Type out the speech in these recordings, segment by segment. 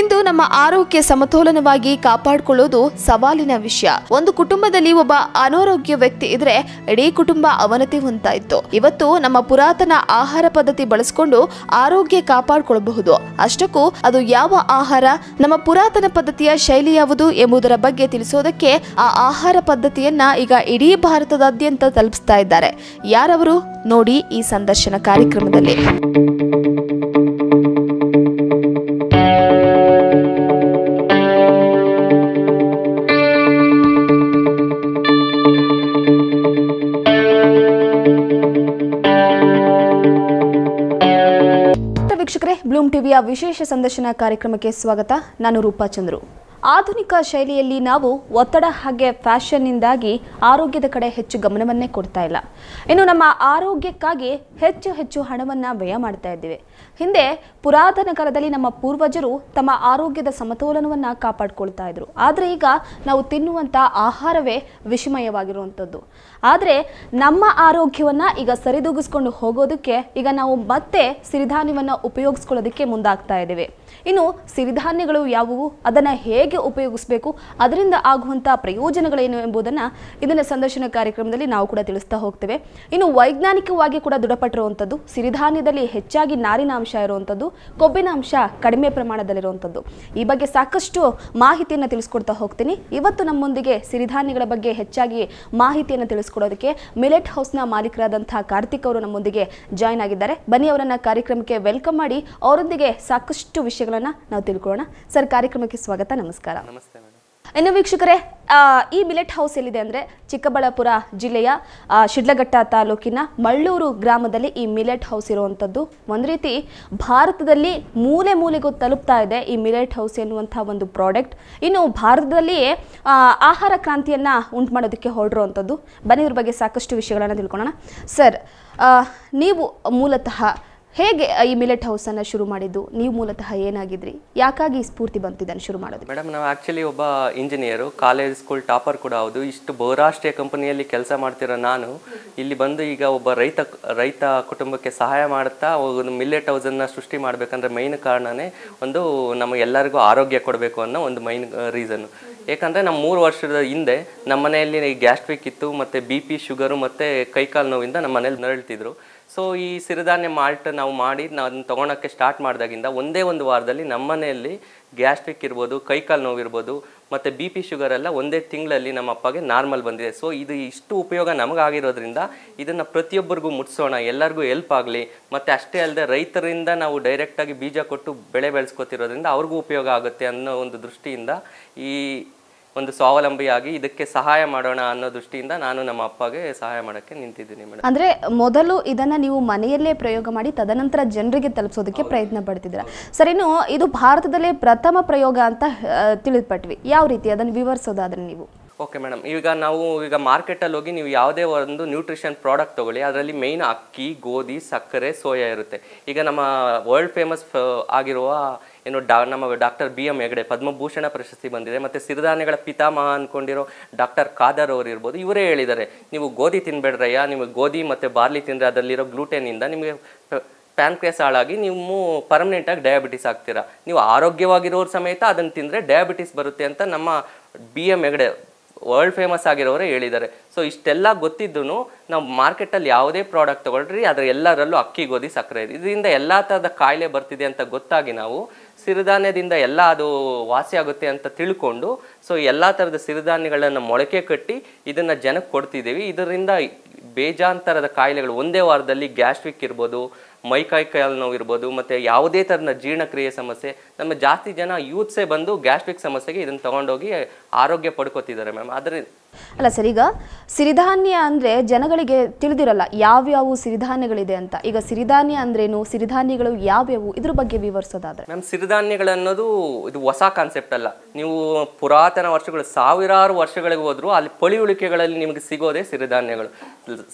ಇಂದು ನಮ್ಮ ಆರೋಗ್ಯ ಸಮತೋಲನವಾಗಿ ಕಾಪಾಡಿಕೊಳ್ಳೋದು ಸವಾಲಿನ ವಿಷಯ ಒಂದು ಕುಟುಂಬದಲ್ಲಿ ಒಬ್ಬ ಅನಾರೋಗ್ಯ ವ್ಯಕ್ತಿ ಇದ್ರೆ ಇಡೀ ಕುಟುಂಬ ಅವನತಿ ಹೊಂತ ಇತ್ತು ಇವತ್ತು ನಮ್ಮ ಪುರಾತನ ಆಹಾರ ಪದ್ಧತಿ ಬಳಸಿಕೊಂಡು ಆರೋಗ್ಯ ಕಾಪಾಡಿಕೊಳ್ಳಬಹುದು ಅಷ್ಟಕ್ಕೂ ಅದು ಯಾವ ಆಹಾರ ನಮ್ಮ ಪುರಾತನ ಪದ್ಧತಿಯ ಶೈಲಿ ಯಾವುದು ಎಂಬುದರ ಬಗ್ಗೆ ತಿಳಿಸೋದಕ್ಕೆ ಆ ಆಹಾರ ಪದ್ಧತಿಯನ್ನ ಈಗ ಇಡೀ ಭಾರತದಾದ್ಯಂತ ತಲುಪಿಸ್ತಾ ಇದ್ದಾರೆ ಯಾರವರು ನೋಡಿ ಈ ಸಂದರ್ಶನ ಕಾರ್ಯಕ್ರಮದಲ್ಲಿ ಬ್ಲೂಮ್ ಟಿವಿಯ ವಿಶೇಷ ಸಂದರ್ಶನ ಕಾರ್ಯಕ್ರಮಕ್ಕೆ ಸ್ವಾಗತ ನಾನು ರೂಪಾ ಚಂದ್ರು ಆಧುನಿಕ ಶೈಲಿಯಲ್ಲಿ ನಾವು ಒತ್ತಡ ಹಾಗೆ ಫ್ಯಾಷನ್ನಿಂದಾಗಿ ಆರೋಗ್ಯದ ಕಡೆ ಹೆಚ್ಚು ಗಮನವನ್ನೇ ಕೊಡ್ತಾ ಇಲ್ಲ ಇನ್ನು ನಮ್ಮ ಆರೋಗ್ಯಕ್ಕಾಗಿ ಹೆಚ್ಚು ಹೆಚ್ಚು ಹಣವನ್ನು ವ್ಯಯ ಮಾಡ್ತಾ ಇದ್ದೀವಿ ಹಿಂದೆ ಪುರಾತನ ಕಾಲದಲ್ಲಿ ನಮ್ಮ ಪೂರ್ವಜರು ತಮ್ಮ ಆರೋಗ್ಯದ ಸಮತೋಲನವನ್ನು ಕಾಪಾಡಿಕೊಳ್ತಾ ಇದ್ರು ಆದರೆ ಈಗ ನಾವು ತಿನ್ನುವಂಥ ಆಹಾರವೇ ವಿಷಮಯವಾಗಿರುವಂಥದ್ದು ಆದರೆ ನಮ್ಮ ಆರೋಗ್ಯವನ್ನು ಈಗ ಸರಿದೂಗಿಸ್ಕೊಂಡು ಹೋಗೋದಕ್ಕೆ ಈಗ ನಾವು ಮತ್ತೆ ಸಿರಿಧಾನ್ಯವನ್ನು ಉಪಯೋಗಿಸ್ಕೊಳ್ಳೋದಕ್ಕೆ ಮುಂದಾಗ್ತಾ ಇದ್ದೇವೆ ಇನ್ನು ಸಿರಿಧಾನ್ಯಗಳು ಯಾವುವು ಅದನ್ನು ಹೇಗೆ ಉಪಯೋಗಿಸಬೇಕು ಅದರಿಂದ ಆಗುವಂಥ ಪ್ರಯೋಜನಗಳೇನು ಎಂಬುದನ್ನು ಇದನ್ನು ಸಂದರ್ಶನ ಕಾರ್ಯಕ್ರಮದಲ್ಲಿ ನಾವು ಕೂಡ ತಿಳಿಸ್ತಾ ಹೋಗ್ತೇವೆ ಇನ್ನು ವೈಜ್ಞಾನಿಕವಾಗಿ ಕೂಡ ದೃಢಪಟ್ಟಿರುವಂಥದ್ದು ಸಿರಿಧಾನ್ಯದಲ್ಲಿ ಹೆಚ್ಚಾಗಿ ನಾರಿನ ಅಂಶ ಇರುವಂಥದ್ದು ಕೊಬ್ಬಿನ ಅಂಶ ಕಡಿಮೆ ಪ್ರಮಾಣದಲ್ಲಿರುವಂಥದ್ದು ಈ ಬಗ್ಗೆ ಸಾಕಷ್ಟು ಮಾಹಿತಿಯನ್ನು ತಿಳಿಸ್ಕೊಡ್ತಾ ಹೋಗ್ತೀನಿ ಇವತ್ತು ನಮ್ಮೊಂದಿಗೆ ಸಿರಿಧಾನ್ಯಗಳ ಬಗ್ಗೆ ಹೆಚ್ಚಾಗಿ ಮಾಹಿತಿಯನ್ನು ತಿಳಿಸ್ಕೊಡೋದಕ್ಕೆ ಮಿಲೆಟ್ ಹೌಸ್ನ ಮಾಲೀಕರಾದಂತಹ ಕಾರ್ತಿಕ್ ಅವರು ನಮ್ಮೊಂದಿಗೆ ಜಾಯ್ನ್ ಆಗಿದ್ದಾರೆ ಬನ್ನಿ ಅವರನ್ನ ಕಾರ್ಯಕ್ರಮಕ್ಕೆ ವೆಲ್ಕಮ್ ಮಾಡಿ ಅವರೊಂದಿಗೆ ಸಾಕಷ್ಟು ವಿಷಯಗಳು ವಿಷಯಗಳನ್ನ ನಾವು ತಿಳ್ಕೊಳ್ಳೋಣ ಸರ್ ಕಾರ್ಯಕ್ರಮಕ್ಕೆ ಸ್ವಾಗತ ನಮಸ್ಕಾರ ಇನ್ನು ವೀಕ್ಷಕರೇ ಈ ಮಿಲೆಟ್ ಹೌಸ್ ಎಲ್ಲಿದೆ ಅಂದರೆ ಚಿಕ್ಕಬಳ್ಳಾಪುರ ಜಿಲ್ಲೆಯ ಶಿಡ್ಲಘಟ್ಟ ತಾಲೂಕಿನ ಮಳ್ಳೂರು ಗ್ರಾಮದಲ್ಲಿ ಈ ಮಿಲೆಟ್ ಹೌಸ್ ಇರುವಂಥದ್ದು ಒಂದು ರೀತಿ ಭಾರತದಲ್ಲಿ ಮೂಲೆ ಮೂಲೆಗೂ ತಲುಪ್ತಾ ಇದೆ ಈ ಮಿಲೆಟ್ ಹೌಸ್ ಎನ್ನುವಂಥ ಒಂದು ಪ್ರಾಡಕ್ಟ್ ಇನ್ನು ಭಾರತದಲ್ಲಿ ಆಹಾರ ಕ್ರಾಂತಿಯನ್ನು ಉಂಟು ಮಾಡೋದಕ್ಕೆ ಹೊರಡಿರುವಂಥದ್ದು ಬನ್ನಿ ಬಗ್ಗೆ ಸಾಕಷ್ಟು ವಿಷಯಗಳನ್ನು ತಿಳ್ಕೊಳ್ಳೋಣ ಸರ್ ನೀವು ಮೂಲತಃ ಹೇಗೆ ಈ ಮಿಲೆಟ್ ಹೌಸನ್ನು ಶುರು ಮಾಡಿದ್ದು ನೀವು ಮೂಲತಃ ಏನಾಗಿದ್ರಿ ಯಾಕಾಗಿ ಈ ಸ್ಫೂರ್ತಿ ಬಂತಿದ್ದಾನೆ ಶುರು ಮಾಡೋದು ಮೇಡಮ್ ನಾವು ಆ್ಯಕ್ಚುಲಿ ಒಬ್ಬ ಇಂಜಿನಿಯರು ಕಾಲೇಜ್ ಸ್ಕೂಲ್ ಟಾಪರ್ ಕೂಡ ಹೌದು ಇಷ್ಟು ಬಹುರಾಷ್ಟ್ರೀಯ ಕಂಪನಿಯಲ್ಲಿ ಕೆಲಸ ಮಾಡ್ತಿರೋ ನಾನು ಇಲ್ಲಿ ಬಂದು ಈಗ ಒಬ್ಬ ರೈತ ರೈತ ಕುಟುಂಬಕ್ಕೆ ಸಹಾಯ ಮಾಡುತ್ತಾ ಒಂದು ಮಿಲ್ಲೆಟ್ ಹೌಸನ್ನು ಸೃಷ್ಟಿ ಮಾಡಬೇಕಂದ್ರೆ ಮೈನ್ ಕಾರಣನೇ ಒಂದು ನಮ್ಮ ಎಲ್ಲರಿಗೂ ಆರೋಗ್ಯ ಕೊಡಬೇಕು ಅನ್ನೋ ಒಂದು ಮೈನ್ ರೀಸನ್ನು ಏಕೆಂದರೆ ನಮ್ಮ ಮೂರು ವರ್ಷದ ಹಿಂದೆ ನಮ್ಮ ಮನೆಯಲ್ಲಿ ಗ್ಯಾಸ್ಟ್ರಿಕ್ ಇತ್ತು ಮತ್ತು ಬಿ ಪಿ ಶುಗರು ಮತ್ತು ಕೈಕಾಲು ನೋವಿಂದ ನಮ್ಮ ಮನೇಲಿ ನರಳ್ತಿದ್ರು ಸೊ ಈ ಸಿರಿಧಾನ್ಯ ಮಾಲ್ಟ್ ನಾವು ಮಾಡಿ ನಾವು ಅದನ್ನು ತೊಗೊಳಕ್ಕೆ ಸ್ಟಾರ್ಟ್ ಮಾಡಿದಾಗಿಂದ ಒಂದೇ ಒಂದು ವಾರದಲ್ಲಿ ನಮ್ಮನೆಯಲ್ಲಿ ಗ್ಯಾಸ್ಟ್ರಿಕ್ ಇರ್ಬೋದು ಕೈಕಾಲು ನೋವಿರ್ಬೋದು ಮತ್ತು ಬಿ ಪಿ ಶುಗರ್ ಎಲ್ಲ ಒಂದೇ ತಿಂಗಳಲ್ಲಿ ನಮ್ಮ ಅಪ್ಪಗೆ ನಾರ್ಮಲ್ ಬಂದಿದೆ ಸೊ ಇದು ಇಷ್ಟು ಉಪಯೋಗ ನಮಗಾಗಿರೋದ್ರಿಂದ ಇದನ್ನು ಪ್ರತಿಯೊಬ್ಬರಿಗೂ ಮುಟ್ಸೋಣ ಎಲ್ಲರಿಗೂ ಹೆಲ್ಪ್ ಆಗಲಿ ಮತ್ತು ಅಷ್ಟೇ ಅಲ್ಲದೆ ರೈತರಿಂದ ನಾವು ಡೈರೆಕ್ಟಾಗಿ ಬೀಜ ಕೊಟ್ಟು ಬೆಳೆ ಬೆಳೆಸ್ಕೊತಿರೋದ್ರಿಂದ ಅವ್ರಿಗೂ ಉಪಯೋಗ ಆಗುತ್ತೆ ಅನ್ನೋ ಒಂದು ದೃಷ್ಟಿಯಿಂದ ಈ ಒಂದು ಸ್ವಾವಲಂಬಿಯಾಗಿ ಇದಕ್ಕೆ ಸಹಾಯ ಮಾಡೋಣ ಅನ್ನೋ ದೃಷ್ಟಿಯಿಂದ ನಾನು ನಮ್ಮ ಅಪ್ಪಗೆ ಸಹಾಯ ಮಾಡೋಕ್ಕೆ ನಿಂತಿದ್ದೀನಿ ಮೇಡಮ್ ಅಂದರೆ ಮೊದಲು ಇದನ್ನು ನೀವು ಮನೆಯಲ್ಲೇ ಪ್ರಯೋಗ ಮಾಡಿ ತದನಂತರ ಜನರಿಗೆ ತಲುಪಿಸೋದಕ್ಕೆ ಪ್ರಯತ್ನ ಪಡ್ತಿದ್ದೀರಾ ಸರ್ ಇದು ಭಾರತದಲ್ಲೇ ಪ್ರಥಮ ಪ್ರಯೋಗ ಅಂತ ತಿಳಿದುಪಟ್ವಿ ಯಾವ ರೀತಿ ಅದನ್ನು ವಿವರಿಸೋದಾದ್ರೆ ನೀವು ಓಕೆ ಮೇಡಮ್ ಈಗ ನಾವು ಈಗ ಮಾರ್ಕೆಟಲ್ಲಿ ಹೋಗಿ ನೀವು ಯಾವುದೇ ಒಂದು ನ್ಯೂಟ್ರಿಷನ್ ಪ್ರಾಡಕ್ಟ್ ತೊಗೊಳ್ಳಿ ಅದರಲ್ಲಿ ಮೇಯ್ನ್ ಅಕ್ಕಿ ಗೋಧಿ ಸಕ್ಕರೆ ಸೋಯಾ ಇರುತ್ತೆ ಈಗ ನಮ್ಮ ವರ್ಲ್ಡ್ ಫೇಮಸ್ ಆಗಿರುವ ಏನು ಡಾ ನಮ್ಮ doctor B M Hegde Padma Bhushan ಪ್ರಶಸ್ತಿ ಬಂದಿದೆ ಮತ್ತು ಸಿರಿಧಾನ್ಯಗಳ ಪಿತಾಮಹ ಅಂದ್ಕೊಂಡಿರೋ ಡಾಕ್ಟರ್ ಖಾದರ್ ಅವರು ಇರ್ಬೋದು ಇವರೇ ಹೇಳಿದ್ದಾರೆ ನೀವು ಗೋಧಿ ತಿನ್ನಬೇಡ್ರಯ್ಯ ನಿಮಗೆ ಗೋಧಿ ಮತ್ತು ಬಾರ್ಲಿ ತಿಂದರೆ ಅದರಲ್ಲಿರೋ ಗ್ಲೂಟೆನಿಂದ ನಿಮಗೆ ಕ್ರೇಸ್ ಹಾಳಾಗಿ ನೀವು ಪರ್ಮನೆಂಟಾಗಿ ಡಯಾಬಿಟಿಸ್ ಆಗ್ತೀರಾ ನೀವು ಆರೋಗ್ಯವಾಗಿರೋರು ಸಮೇತ ಅದನ್ನು ತಿಂದರೆ ಡಯಾಬಿಟಿಸ್ ಬರುತ್ತೆ ಅಂತ ನಮ್ಮ B M Hegde world famous ಆಗಿರೋರೇ ಹೇಳಿದ್ದಾರೆ ಸೊ ಇಷ್ಟೆಲ್ಲ ಗೊತ್ತಿದ್ದೂ ನಾವು ಮಾರ್ಕೆಟಲ್ಲಿ ಯಾವುದೇ ಪ್ರಾಡಕ್ಟ್ ತೊಗೊಳ್ರಿ ಅದರ ಎಲ್ಲರಲ್ಲೂ ಅಕ್ಕಿ ಗೋಧಿ ಸಕ್ಕರೆ ಇದೆ ಇದರಿಂದ ಎಲ್ಲ ಥರದ ಕಾಯಿಲೆ ಬರ್ತಿದೆ ಅಂತ ಗೊತ್ತಾಗಿ ನಾವು ಸಿರಿಧಾನ್ಯದಿಂದ ಎಲ್ಲ ಅದು ವಾಸಿ ಆಗುತ್ತೆ ಅಂತ ತಿಳ್ಕೊಂಡು ಸೊ ಎಲ್ಲ ಥರದ ಸಿರಿಧಾನ್ಯಗಳನ್ನು ಮೊಳಕೆ ಕಟ್ಟಿ ಇದನ್ನು ಜನಕ್ಕೆ ಕೊಡ್ತಿದ್ದೀವಿ ಇದರಿಂದ ಬೇಜಾಂತರದ ಕಾಯಿಲೆಗಳು ಒಂದೇ ವಾರದಲ್ಲಿ ಗ್ಯಾಸ್ಟ್ರಿಕ್ ಇರ್ಬೋದು ಮೈಕಾಯಿ ಕಾಯಿಲೆ ನೋವು ಇರ್ಬೋದು ಮತ್ತು ಯಾವುದೇ ಥರದ ಜೀರ್ಣಕ್ರಿಯೆ ಸಮಸ್ಯೆ ನಮ್ಮ ಜಾಸ್ತಿ ಜನ ಯೂತ್ಸೇ ಬಂದು ಗ್ಯಾಸ್ಟ್ರಿಕ್ ಸಮಸ್ಯೆಗೆ ಇದನ್ನು ತೊಗೊಂಡೋಗಿ ಆರೋಗ್ಯ ಪಡ್ಕೋತಿದ್ದಾರೆ ಮ್ಯಾಮ್ ಆದರೆ ಅಲ್ಲ ಸರ್ ಈಗ ಸಿರಿಧಾನ್ಯ ಅಂದರೆ ಜನಗಳಿಗೆ ತಿಳಿದಿರಲ್ಲ ಯಾವ್ಯಾವ ಸಿರಿಧಾನ್ಯಗಳಿದೆ ಅಂತ ಈಗ ಸಿರಿಧಾನ್ಯ ಅಂದ್ರೇನು ಸಿರಿಧಾನ್ಯಗಳು ಯಾವ್ಯಾವು ಇದ್ರ ಬಗ್ಗೆ ವಿವರಿಸೋದಾದ್ರೆ ಮ್ಯಾಮ್ ಸಿರಿಧಾನ್ಯಗಳನ್ನೋದು ಇದು ಹೊಸ ಕಾನ್ಸೆಪ್ಟ್ ಅಲ್ಲ ನೀವು ಪುರಾತನ ವರ್ಷಗಳು ಸಾವಿರಾರು ವರ್ಷಗಳಿಗೆ ಹೋದ್ರು ಅಲ್ಲಿ ಪಳಿಯುಳಿಕೆಗಳಲ್ಲಿ ನಿಮಗೆ ಸಿಗೋದೇ ಸಿರಿಧಾನ್ಯಗಳು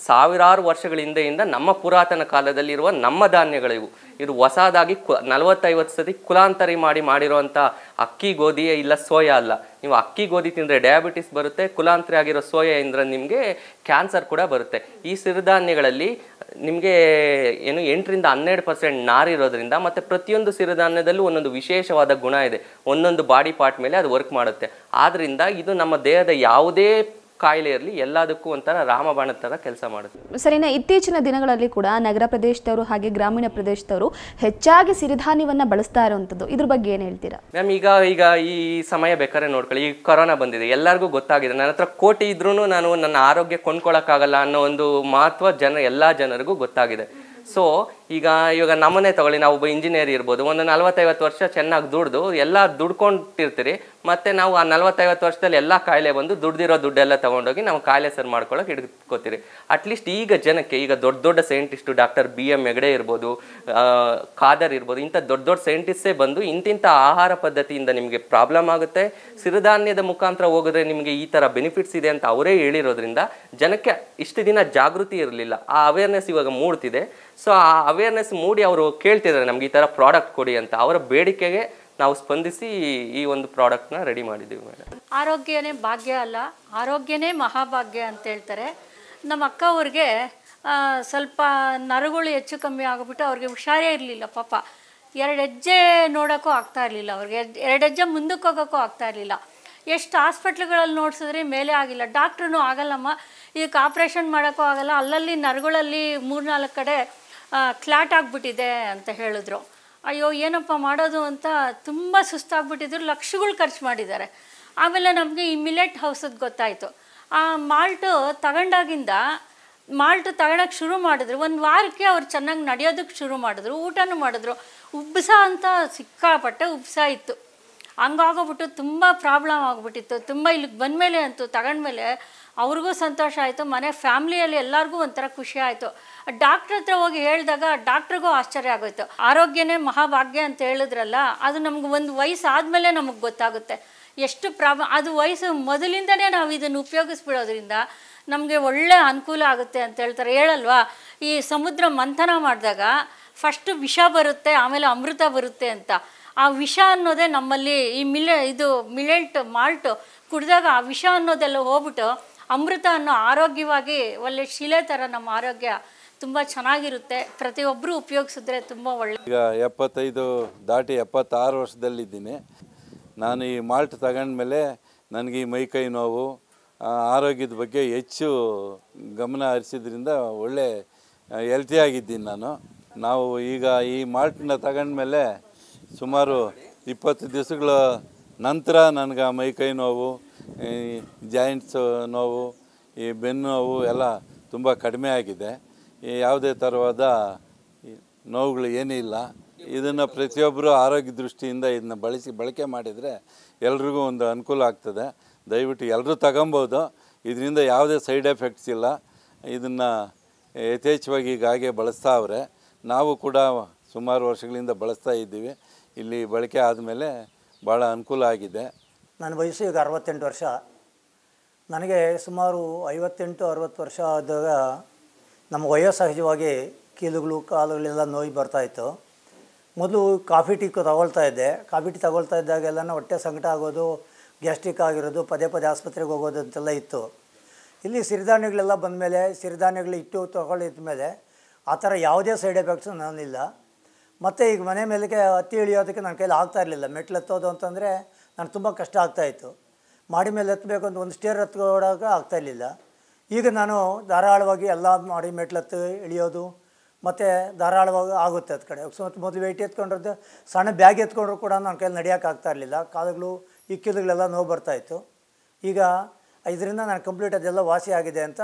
ಸಾವಿರಾರು ವರ್ಷಗಳ ಹಿಂದೆಯಿಂದ ನಮ್ಮ ಪುರಾತನ ಕಾಲದಲ್ಲಿರುವ ನಮ್ಮ ಧಾನ್ಯಗಳಿವು ಇದು ಹೊಸದಾಗಿ ಕು ನಲವತ್ತೈವತ್ತು ಸತಿ ಕುಲಾಂತರಿ ಮಾಡಿ ಮಾಡಿರುವಂಥ ಅಕ್ಕಿ ಗೋಧಿಯೇ ಇಲ್ಲ ಸೋಯಾ ಅಲ್ಲ ನೀವು ಅಕ್ಕಿ ಗೋಧಿ ತಿಂದರೆ ಡಯಾಬಿಟಿಸ್ ಬರುತ್ತೆ ಕುಲಾಂತರಿ ಆಗಿರೋ ಸೋಯಾ ಇಂದ್ರೆ ನಿಮಗೆ ಕ್ಯಾನ್ಸರ್ ಕೂಡ ಬರುತ್ತೆ ಈ ಸಿರಿಧಾನ್ಯಗಳಲ್ಲಿ ನಿಮಗೆ ಏನು ಎಂಟರಿಂದ ಹನ್ನೆರಡು ಪರ್ಸೆಂಟ್ ನಾರಿರೋದ್ರಿಂದ ಮತ್ತು ಪ್ರತಿಯೊಂದು ಸಿರಿಧಾನ್ಯದಲ್ಲೂ ಒಂದೊಂದು ವಿಶೇಷವಾದ ಗುಣ ಇದೆ ಒಂದೊಂದು ಬಾಡಿ ಪಾರ್ಟ್ ಮೇಲೆ ಅದು ವರ್ಕ್ ಮಾಡುತ್ತೆ ಆದ್ದರಿಂದ ಇದು ನಮ್ಮ ದೇಹದ ಯಾವುದೇ ಕಾಯಿಲೆ ಇರಲಿ ಎಲ್ಲದಕ್ಕೂ ಒಂಥರ ರಾಮಬಾಣ ಥರ ಕೆಲಸ ಮಾಡುತ್ತೆ ಸರಿನಾ ಇತ್ತೀಚಿನ ದಿನಗಳಲ್ಲಿ ಕೂಡ ನಗರ ಪ್ರದೇಶದವರು ಹಾಗೆ ಗ್ರಾಮೀಣ ಪ್ರದೇಶದವರು ಹೆಚ್ಚಾಗಿ ಸಿರಿಧಾನ್ಯವನ್ನು ಬಳಸ್ತಾ ಇರುವಂಥದ್ದು ಇದ್ರ ಬಗ್ಗೆ ಏನು ಹೇಳ್ತೀರಾ ಮ್ಯಾಮ್ ಈಗ ಈಗ ಈ ಸಮಯ ಬೇಕಾದ್ರೆ ನೋಡ್ಕೊಳ್ಳಿ ಈಗ ಕೊರೋನಾ ಬಂದಿದೆ ಎಲ್ಲರಿಗೂ ಗೊತ್ತಾಗಿದೆ ನನ್ನ ಹತ್ರ ಕೋಟಿ ಇದ್ರೂ ನಾನು ನನ್ನ ಆರೋಗ್ಯ ಕೊಂಡ್ಕೊಳ್ಳೋಕ್ಕಾಗಲ್ಲ ಅನ್ನೋ ಒಂದು ಮಹತ್ವ ಜನ ಎಲ್ಲ ಜನರಿಗೂ ಗೊತ್ತಾಗಿದೆ ಸೊ ಈಗ ಇವಾಗ ನಮ್ಮನ್ನೇ ತಗೊಳ್ಳಿ ನಾವು ಒಬ್ಬ ಇಂಜಿನಿಯರ್ ಇರ್ಬೋದು ಒಂದು ನಲ್ವತ್ತೈವತ್ತು ವರ್ಷ ಚೆನ್ನಾಗಿ ದುಡ್ದು ಎಲ್ಲ ದುಡ್ಕೊಂಡಿರ್ತೀರಿ ಮತ್ತೆ ನಾವು ಆ ನಲ್ವತ್ತೈವತ್ತು ವರ್ಷದಲ್ಲಿ ಎಲ್ಲ ಕಾಯಿಲೆ ಬಂದು ದುಡ್ದಿರೋ ದುಡ್ಡೆಲ್ಲ ತೊಗೊಂಡೋಗಿ ನಾವು ಕಾಯಿಲೆ ಸರ್ ಮಾಡ್ಕೊಳ್ಳೋಕೆ ಹಿಡ್ಕೋತೀರಿ ಅಟ್ಲೀಸ್ಟ್ ಈಗ ಜನಕ್ಕೆ ಈಗ ದೊಡ್ಡ ದೊಡ್ಡ scientist doctor B M Hegde ಇರ್ಬೋದು ಖಾದರ್ ಇರ್ಬೋದು ಇಂಥ ದೊಡ್ಡ ದೊಡ್ಡ ಸೈಂಟಿಸ್ಟೇ ಬಂದು ಇಂತಿಂಥ ಆಹಾರ ಪದ್ಧತಿಯಿಂದ ನಿಮಗೆ ಪ್ರಾಬ್ಲಮ್ ಆಗುತ್ತೆ ಸಿರಿಧಾನ್ಯದ ಮುಖಾಂತರ ಹೋಗಿದ್ರೆ ನಿಮಗೆ ಈ ಥರ ಬೆನಿಫಿಟ್ಸ್ ಇದೆ ಅಂತ ಅವರೇ ಹೇಳಿರೋದ್ರಿಂದ ಜನಕ್ಕೆ ಇಷ್ಟು ದಿನ ಜಾಗೃತಿ ಇರಲಿಲ್ಲ ಆ ಅವೇರ್ನೆಸ್ ಇವಾಗ ಮೂಡ್ತಿದೆ ಸೊ ಆ ಅವೇರ್ನೆಸ್ ಮೂಡಿ ಅವರು ಕೇಳ್ತಿದ್ದಾರೆ ನಮ್ಗೆ ಈ ಥರ ಪ್ರಾಡಕ್ಟ್ ಕೊಡಿ ಅಂತ ಅವರ ಬೇಡಿಕೆಗೆ ನಾವು ಸ್ಪಂದಿಸಿ ಈ ಒಂದು ಪ್ರಾಡಕ್ಟ್ನ ರೆಡಿ ಮಾಡಿದ್ದೀವಿ ಮೇಡಮ್ ಆರೋಗ್ಯನೇ ಭಾಗ್ಯ ಅಲ್ಲ ಆರೋಗ್ಯನೇ ಮಹಾಭಾಗ್ಯ ಅಂತ ಹೇಳ್ತಾರೆ ನಮ್ಮ ಅಕ್ಕ ಅವ್ರಿಗೆ ಸ್ವಲ್ಪ ನರಗಳು ಹೆಚ್ಚು ಕಮ್ಮಿ ಆಗಿಬಿಟ್ಟು ಅವ್ರಿಗೆ ಹುಷಾರೇ ಇರಲಿಲ್ಲ ಪಾಪ ಎರಡು ಹೆಜ್ಜೆ ನೋಡೋಕ್ಕೂ ಆಗ್ತಾ ಇರಲಿಲ್ಲ ಅವ್ರಿಗೆ ಎರಡು ಹೆಜ್ಜೆ ಮುಂದಕ್ಕೆ ಹೋಗೋಕ್ಕೂ ಆಗ್ತಾ ಇರಲಿಲ್ಲ ಎಷ್ಟು ಹಾಸ್ಪಿಟ್ಲ್ಗಳಲ್ಲಿ ನೋಡಿಸಿದ್ರೆ ಮೇಲೆ ಆಗಿಲ್ಲ ಡಾಕ್ಟ್ರೂ ಆಗಲ್ಲಮ್ಮ ಇದಕ್ಕೆ ಆಪ್ರೇಷನ್ ಮಾಡೋಕ್ಕೂ ಆಗಲ್ಲ ಅಲ್ಲಲ್ಲಿ ನರಗಳಲ್ಲಿ ಮೂರ್ನಾಲ್ಕು ಕಡೆ ಕ್ಲಾಟ್ ಆಗಿಬಿಟ್ಟಿದೆ ಅಂತ ಹೇಳಿದ್ರು ಅಯ್ಯೋ ಏನಪ್ಪ ಮಾಡೋದು ಅಂತ ತುಂಬ ಸುಸ್ತಾಗ್ಬಿಟ್ಟಿದ್ರು ಲಕ್ಷಗಳು ಖರ್ಚು ಮಾಡಿದ್ದಾರೆ ಆಮೇಲೆ ನಮಗೆ ಈ ಮಿಲೆಟ್ ಹೌಸದ್ದು ಗೊತ್ತಾಯಿತು ಆ ಮಾಲ್ಟು ತಗೊಂಡಾಗಿಂದ ಮಾಲ್ಟು ತಗೊಳಕ್ಕೆ ಶುರು ಮಾಡಿದ್ರು ಒಂದು ವಾರಕ್ಕೆ ಅವ್ರು ಚೆನ್ನಾಗಿ ನಡೆಯೋದಕ್ಕೆ ಶುರು ಮಾಡಿದ್ರು ಊಟನೂ ಮಾಡಿದ್ರು ಉಬ್ಸ ಅಂತ ಸಿಕ್ಕಾಪಟ್ಟೆ ಉಬ್ಸ ಇತ್ತು ಹಂಗಾಗೋಬಿಟ್ಟು ತುಂಬ ಪ್ರಾಬ್ಲಮ್ ಆಗಿಬಿಟ್ಟಿತ್ತು ತುಂಬ ಇಲ್ಲಿಗೆ ಬಂದಮೇಲೆ ಅಂತೂ ತಗೊಂಡ್ಮೇಲೆ ಅವ್ರಿಗೂ ಸಂತೋಷ ಆಯಿತು ಮನೆ ಫ್ಯಾಮ್ಲಿಯಲ್ಲಿ ಎಲ್ಲರಿಗೂ ಒಂಥರ ಖುಷಿ ಆಯಿತು ಡಾಕ್ಟ್ರ್ ಹತ್ರ ಹೋಗಿ ಹೇಳಿದಾಗ ಡಾಕ್ಟ್ರಿಗೂ ಆಶ್ಚರ್ಯ ಆಗೋಯ್ತು ಆರೋಗ್ಯನೇ ಮಹಾಭಾಗ್ಯ ಅಂತ ಹೇಳಿದ್ರಲ್ಲ ಅದು ನಮ್ಗೆ ಒಂದು ವಯಸ್ಸು ಆದಮೇಲೆ ನಮಗೆ ಗೊತ್ತಾಗುತ್ತೆ ಎಷ್ಟು ಪ್ರಾಬ್ಲಮ್ ಅದು ವಯಸ್ಸು ಮೊದಲಿಂದನೇ ನಾವು ಇದನ್ನು ಉಪಯೋಗಿಸ್ಬಿಡೋದ್ರಿಂದ ನಮಗೆ ಒಳ್ಳೆ ಅನುಕೂಲ ಆಗುತ್ತೆ ಅಂತ ಹೇಳ್ತಾರೆ ಹೇಳಲ್ವಾ ಈ ಸಮುದ್ರ ಮಂಥನ ಮಾಡಿದಾಗ ಫಸ್ಟು ವಿಷ ಬರುತ್ತೆ ಆಮೇಲೆ ಅಮೃತ ಬರುತ್ತೆ ಅಂತ ಆ ವಿಷ ಅನ್ನೋದೇ ನಮ್ಮಲ್ಲಿ ಈ ಮಿಲೆ ಇದು ಮಿಲೆಟ್ ಮಾಲ್ಟು ಕುಡಿದಾಗ ಆ ವಿಷ ಅನ್ನೋದೆಲ್ಲ ಹೋಗ್ಬಿಟ್ಟು ಅಮೃತ ಅನ್ನೋ ಆರೋಗ್ಯವಾಗಿ ಒಳ್ಳೆ ಶಿಲೆ ಥರ ನಮ್ಮ ಆರೋಗ್ಯ ತುಂಬ ಚೆನ್ನಾಗಿರುತ್ತೆ ಪ್ರತಿಯೊಬ್ಬರು ಉಪಯೋಗಿಸಿದ್ರೆ ತುಂಬ ಒಳ್ಳೆ ಈಗ ಎಪ್ಪತ್ತೈದು ದಾಟಿ ಎಪ್ಪತ್ತಾರು ವರ್ಷದಲ್ಲಿದ್ದೀನಿ ನಾನು ಈ ಮಾಲ್ಟ್ ತಗೊಂಡ್ಮೇಲೆ ನನಗೆ ಈ ಮೈ ಕೈ ನೋವು ಆರೋಗ್ಯದ ಬಗ್ಗೆ ಹೆಚ್ಚು ಗಮನ ಹರಿಸಿದ್ರಿಂದ ಒಳ್ಳೆ ಹೆಲ್ತಿಯಾಗಿದ್ದೀನಿ ನಾನು ನಾವು ಈಗ ಈ ಮಾಲ್ಟನ್ನ ತಗೊಂಡ್ಮೇಲೆ ಸುಮಾರು ಇಪ್ಪತ್ತು ದಿವಸಗಳ ನಂತರ ನನಗೆ ಆ ಮೈಕೈ ನೋವು ಜಾಯಿಂಟ್ಸ್ ನೋವು ಈ ಬೆನ್ನು ನೋವು ಎಲ್ಲ ತುಂಬ ಕಡಿಮೆ ಆಗಿದೆ ಈ ಯಾವುದೇ ಥರವಾದ ನೋವುಗಳು ಏನೂ ಇಲ್ಲ ಇದನ್ನು ಪ್ರತಿಯೊಬ್ಬರು ಆರೋಗ್ಯ ದೃಷ್ಟಿಯಿಂದ ಇದನ್ನ ಬಳಸಿ ಬಳಕೆ ಮಾಡಿದರೆ ಎಲ್ರಿಗೂ ಒಂದು ಅನುಕೂಲ ಆಗ್ತದೆ ದಯವಿಟ್ಟು ಎಲ್ಲರೂ ತಗೊಬೋದು ಇದರಿಂದ ಯಾವುದೇ ಸೈಡ್ ಎಫೆಕ್ಟ್ಸ್ ಇಲ್ಲ ಇದನ್ನು ಯಥೇಚ್ಛವಾಗಿ ಹಾಗೆ ಬಳಸ್ತಾ ಅವರೆ ನಾವು ಕೂಡ ಸುಮಾರು ವರ್ಷಗಳಿಂದ ಬಳಸ್ತಾ ಇದ್ದೀವಿ ಇಲ್ಲಿ ಬಳಕೆ ಆದಮೇಲೆ ಭಾಳ ಅನುಕೂಲ ಆಗಿದೆ ನನ್ನ ವಯಸ್ಸು ಈಗ ಅರವತ್ತೆಂಟು ವರ್ಷ ನನಗೆ ಸುಮಾರು ಐವತ್ತೆಂಟು ಅರವತ್ತು ವರ್ಷ ಆದಾಗ ನಮ್ಮ ವಯೋಸಹಜವಾಗಿ ಕೀಲುಗಳು ಕಾಲುಗಳೆಲ್ಲ ನೋಯ್ ಬರ್ತಾಯಿತ್ತು ಮೊದಲು ಕಾಫಿ ಟೀ ತಗೊಳ್ತಾ ಇದ್ದೆ ಕಾಫಿ ಟೀ ತಗೊಳ್ತಾ ಇದ್ದಾಗೆಲ್ಲ ಹೊಟ್ಟೆ ಸಂಕಟ ಆಗೋದು ಗ್ಯಾಸ್ಟ್ರಿಕ್ ಆಗಿರೋದು ಪದೇ ಪದೇ ಆಸ್ಪತ್ರೆಗೆ ಹೋಗೋದು ಅಂತೆಲ್ಲ ಇತ್ತು ಇಲ್ಲಿ ಸಿರಿಧಾನ್ಯಗಳೆಲ್ಲ ಬಂದಮೇಲೆ ಸಿರಿಧಾನ್ಯಗಳು ಇಟ್ಟು ತಗೊಳ್ಳಿದ ಮೇಲೆ ಆ ಥರ ಯಾವುದೇ ಸೈಡ್ ಎಫೆಕ್ಟ್ಸು ನಾನಿಲ್ಲ ಮತ್ತು ಈಗ ಮನೆ ಮೇಲೆ ಹತ್ತಿ ಇಳಿಯೋದಕ್ಕೆ ನನ್ನ ಕೈಲಿ ಆಗ್ತಾ ಇರಲಿಲ್ಲ ಮೆಟ್ಲು ಹತ್ತೋದು ಅಂತಂದರೆ ನಾನು ತುಂಬ ಕಷ್ಟ ಆಗ್ತಾಯಿತ್ತು ಮಾಡಿ ಮೇಲೆ ಹತ್ತಬೇಕು ಅಂತ ಒಂದು ಸ್ಟೇರ್ ಹತ್ಕೊಡೋಕೆ ಆಗ್ತಾ ಇರಲಿಲ್ಲ ಈಗ ನಾನು ಧಾರಾಳವಾಗಿ ಎಲ್ಲ ಮಾಡಿ ಮೆಟ್ಲತ್ತು ಇಳಿಯೋದು ಮತ್ತು ಧಾರಾಳವಾಗಿ ಆಗುತ್ತೆ ಅದು ಕಡೆ ಸುತ್ತ ಮೊದಲು ವೆಯ್ಟ್ ಎತ್ಕೊಂಡಿರೋದು ಸಣ್ಣ ಬ್ಯಾಗ್ ಎತ್ಕೊಂಡ್ರು ಕೂಡ ನನ್ನ ಕೈಲಿ ಆಗ್ತಾ ಇರಲಿಲ್ಲ ಕಾಲುಗಳು ಇಕ್ಕಿಲುಗಳೆಲ್ಲ ನೋವು ಬರ್ತಾಯಿತ್ತು ಈಗ ಇದರಿಂದ ನಾನು ಕಂಪ್ಲೀಟ್ ಅದೆಲ್ಲ ವಾಸಿ ಆಗಿದೆ ಅಂತ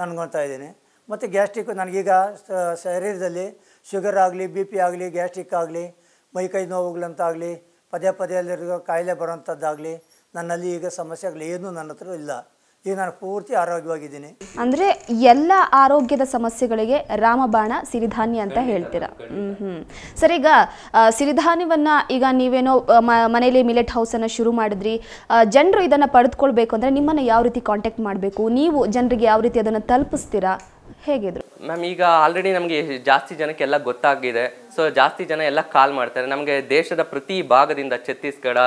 ನಾನು ಇದ್ದೀನಿ ಮತ್ತು ಗ್ಯಾಸ್ಟ್ರಿಕ್ ನನಗೀಗ ಶರೀರದಲ್ಲಿ ಶುಗರ್ ಆಗಲಿ ಬಿ ಪಿ ಆಗಲಿ ಗ್ಯಾಸ್ಟ್ರಿಕ್ ಆಗಲಿ ಮೈ ನೋವು ನೋವುಗಳಂತಾಗಲಿ ಪದೇ ಪದೇ ಅಲ್ಲಿರೋ ಕಾಯಿಲೆ ಬರೋಂಥದ್ದಾಗಲಿ ನನ್ನಲ್ಲಿ ಈಗ ಸಮಸ್ಯೆಗಳು ಏನೂ ನನ್ನ ಹತ್ರ ಇಲ್ಲ ಈಗ ನಾನು ಪೂರ್ತಿ ಆರೋಗ್ಯವಾಗಿದ್ದೀನಿ ಅಂದರೆ ಎಲ್ಲ ಆರೋಗ್ಯದ ಸಮಸ್ಯೆಗಳಿಗೆ ರಾಮಬಾಣ ಸಿರಿಧಾನ್ಯ ಅಂತ ಹೇಳ್ತೀರಾ ಹ್ಞೂ ಹ್ಞೂ ಈಗ ಸಿರಿಧಾನ್ಯವನ್ನು ಈಗ ನೀವೇನೋ ಮನೇಲಿ ಮಿಲೆಟ್ ಹೌಸನ್ನು ಶುರು ಮಾಡಿದ್ರಿ ಜನರು ಇದನ್ನು ಪಡೆದುಕೊಳ್ಬೇಕು ಅಂದರೆ ನಿಮ್ಮನ್ನು ಯಾವ ರೀತಿ ಕಾಂಟ್ಯಾಕ್ಟ್ ಮಾಡಬೇಕು ನೀವು ಜನರಿಗೆ ಯಾವ ರೀತಿ ಅದನ್ನು ತಲುಪಿಸ್ತೀರಾ ಹೇಗಿದ್ರು ಮ್ಯಾಮ್ ಈಗ ಆಲ್ರೆಡಿ ನಮಗೆ ಜಾಸ್ತಿ ಜನಕ್ಕೆಲ್ಲ ಗೊತ್ತಾಗಿದೆ ಸೊ ಜಾಸ್ತಿ ಜನ ಎಲ್ಲ ಕಾಲ್ ಮಾಡ್ತಾರೆ ನಮಗೆ ದೇಶದ ಪ್ರತಿ ಭಾಗದಿಂದ ಛತ್ತೀಸ್ಗಢ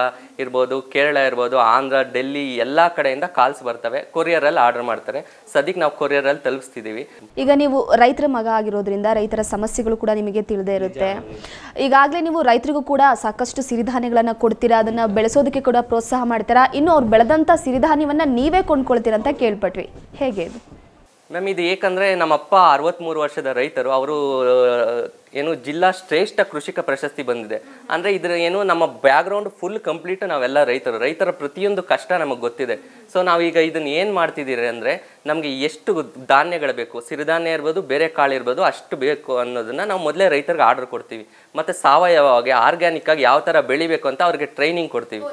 ಇರ್ಬೋದು ಕೇರಳ ಇರ್ಬೋದು ಆಂಧ್ರ ಡೆಲ್ಲಿ ಎಲ್ಲ ಕಡೆಯಿಂದ ಕಾಲ್ಸ್ ಬರ್ತವೆ ಕೊರಿಯರಲ್ಲಿ ಆರ್ಡರ್ ಮಾಡ್ತಾರೆ ಸದ್ಯಕ್ಕೆ ನಾವು ಕೊರಿಯರಲ್ಲಿ ತಲುಪಿಸ್ತಿದ್ದೀವಿ ಈಗ ನೀವು ರೈತರ ಮಗ ಆಗಿರೋದ್ರಿಂದ ರೈತರ ಸಮಸ್ಯೆಗಳು ಕೂಡ ನಿಮಗೆ ತಿಳಿದೇ ಇರುತ್ತೆ ಈಗಾಗಲೇ ನೀವು ರೈತರಿಗೂ ಕೂಡ ಸಾಕಷ್ಟು ಸಿರಿಧಾನ್ಯಗಳನ್ನು ಕೊಡ್ತೀರಾ ಅದನ್ನು ಬೆಳೆಸೋದಕ್ಕೆ ಕೂಡ ಪ್ರೋತ್ಸಾಹ ಮಾಡ್ತೀರಾ ಇನ್ನು ಅವ್ರು ಬೆಳೆದಂಥ ಸಿರಿಧಾನ್ಯವನ್ನು ನೀವೇ ಕೊಂಡ್ಕೊಳ್ತೀರಾ ಅಂತ ಕೇಳ್ಪಟ್ವಿ ಹೇಗೆ ಇದು ಮ್ಯಾಮ್ ಇದು ಏಕೆಂದರೆ ನಮ್ಮಪ್ಪ ಅರವತ್ತ್ಮೂರು ವರ್ಷದ ರೈತರು ಅವರು ಏನು ಜಿಲ್ಲಾ ಶ್ರೇಷ್ಠ ಕೃಷಿಕ ಪ್ರಶಸ್ತಿ ಬಂದಿದೆ ಅಂದರೆ ಇದರ ಏನು ನಮ್ಮ ಬ್ಯಾಕ್ಗ್ರೌಂಡ್ ಫುಲ್ ಕಂಪ್ಲೀಟ್ ನಾವೆಲ್ಲ ರೈತರು ರೈತರ ಪ್ರತಿಯೊಂದು ಕಷ್ಟ ನಮಗೆ ಗೊತ್ತಿದೆ ಸೊ ನಾವೀಗ ಇದನ್ನು ಏನು ಮಾಡ್ತಿದ್ದೀರಿ ಅಂದರೆ ನಮಗೆ ಎಷ್ಟು ಧಾನ್ಯಗಳು ಬೇಕು ಸಿರಿಧಾನ್ಯ ಇರ್ಬೋದು ಬೇರೆ ಕಾಳು ಇರ್ಬೋದು ಅಷ್ಟು ಬೇಕು ಅನ್ನೋದನ್ನು ನಾವು ಮೊದಲೇ ರೈತರಿಗೆ ಆರ್ಡರ್ ಕೊಡ್ತೀವಿ ಮತ್ತು ಸಾವಯವವಾಗಿ ಆರ್ಗ್ಯಾನಿಕ್ಕಾಗಿ ಯಾವ ಥರ ಬೆಳಿಬೇಕು ಅಂತ ಅವ್ರಿಗೆ ಟ್ರೈನಿಂಗ್ ಕೊಡ್ತೀವಿ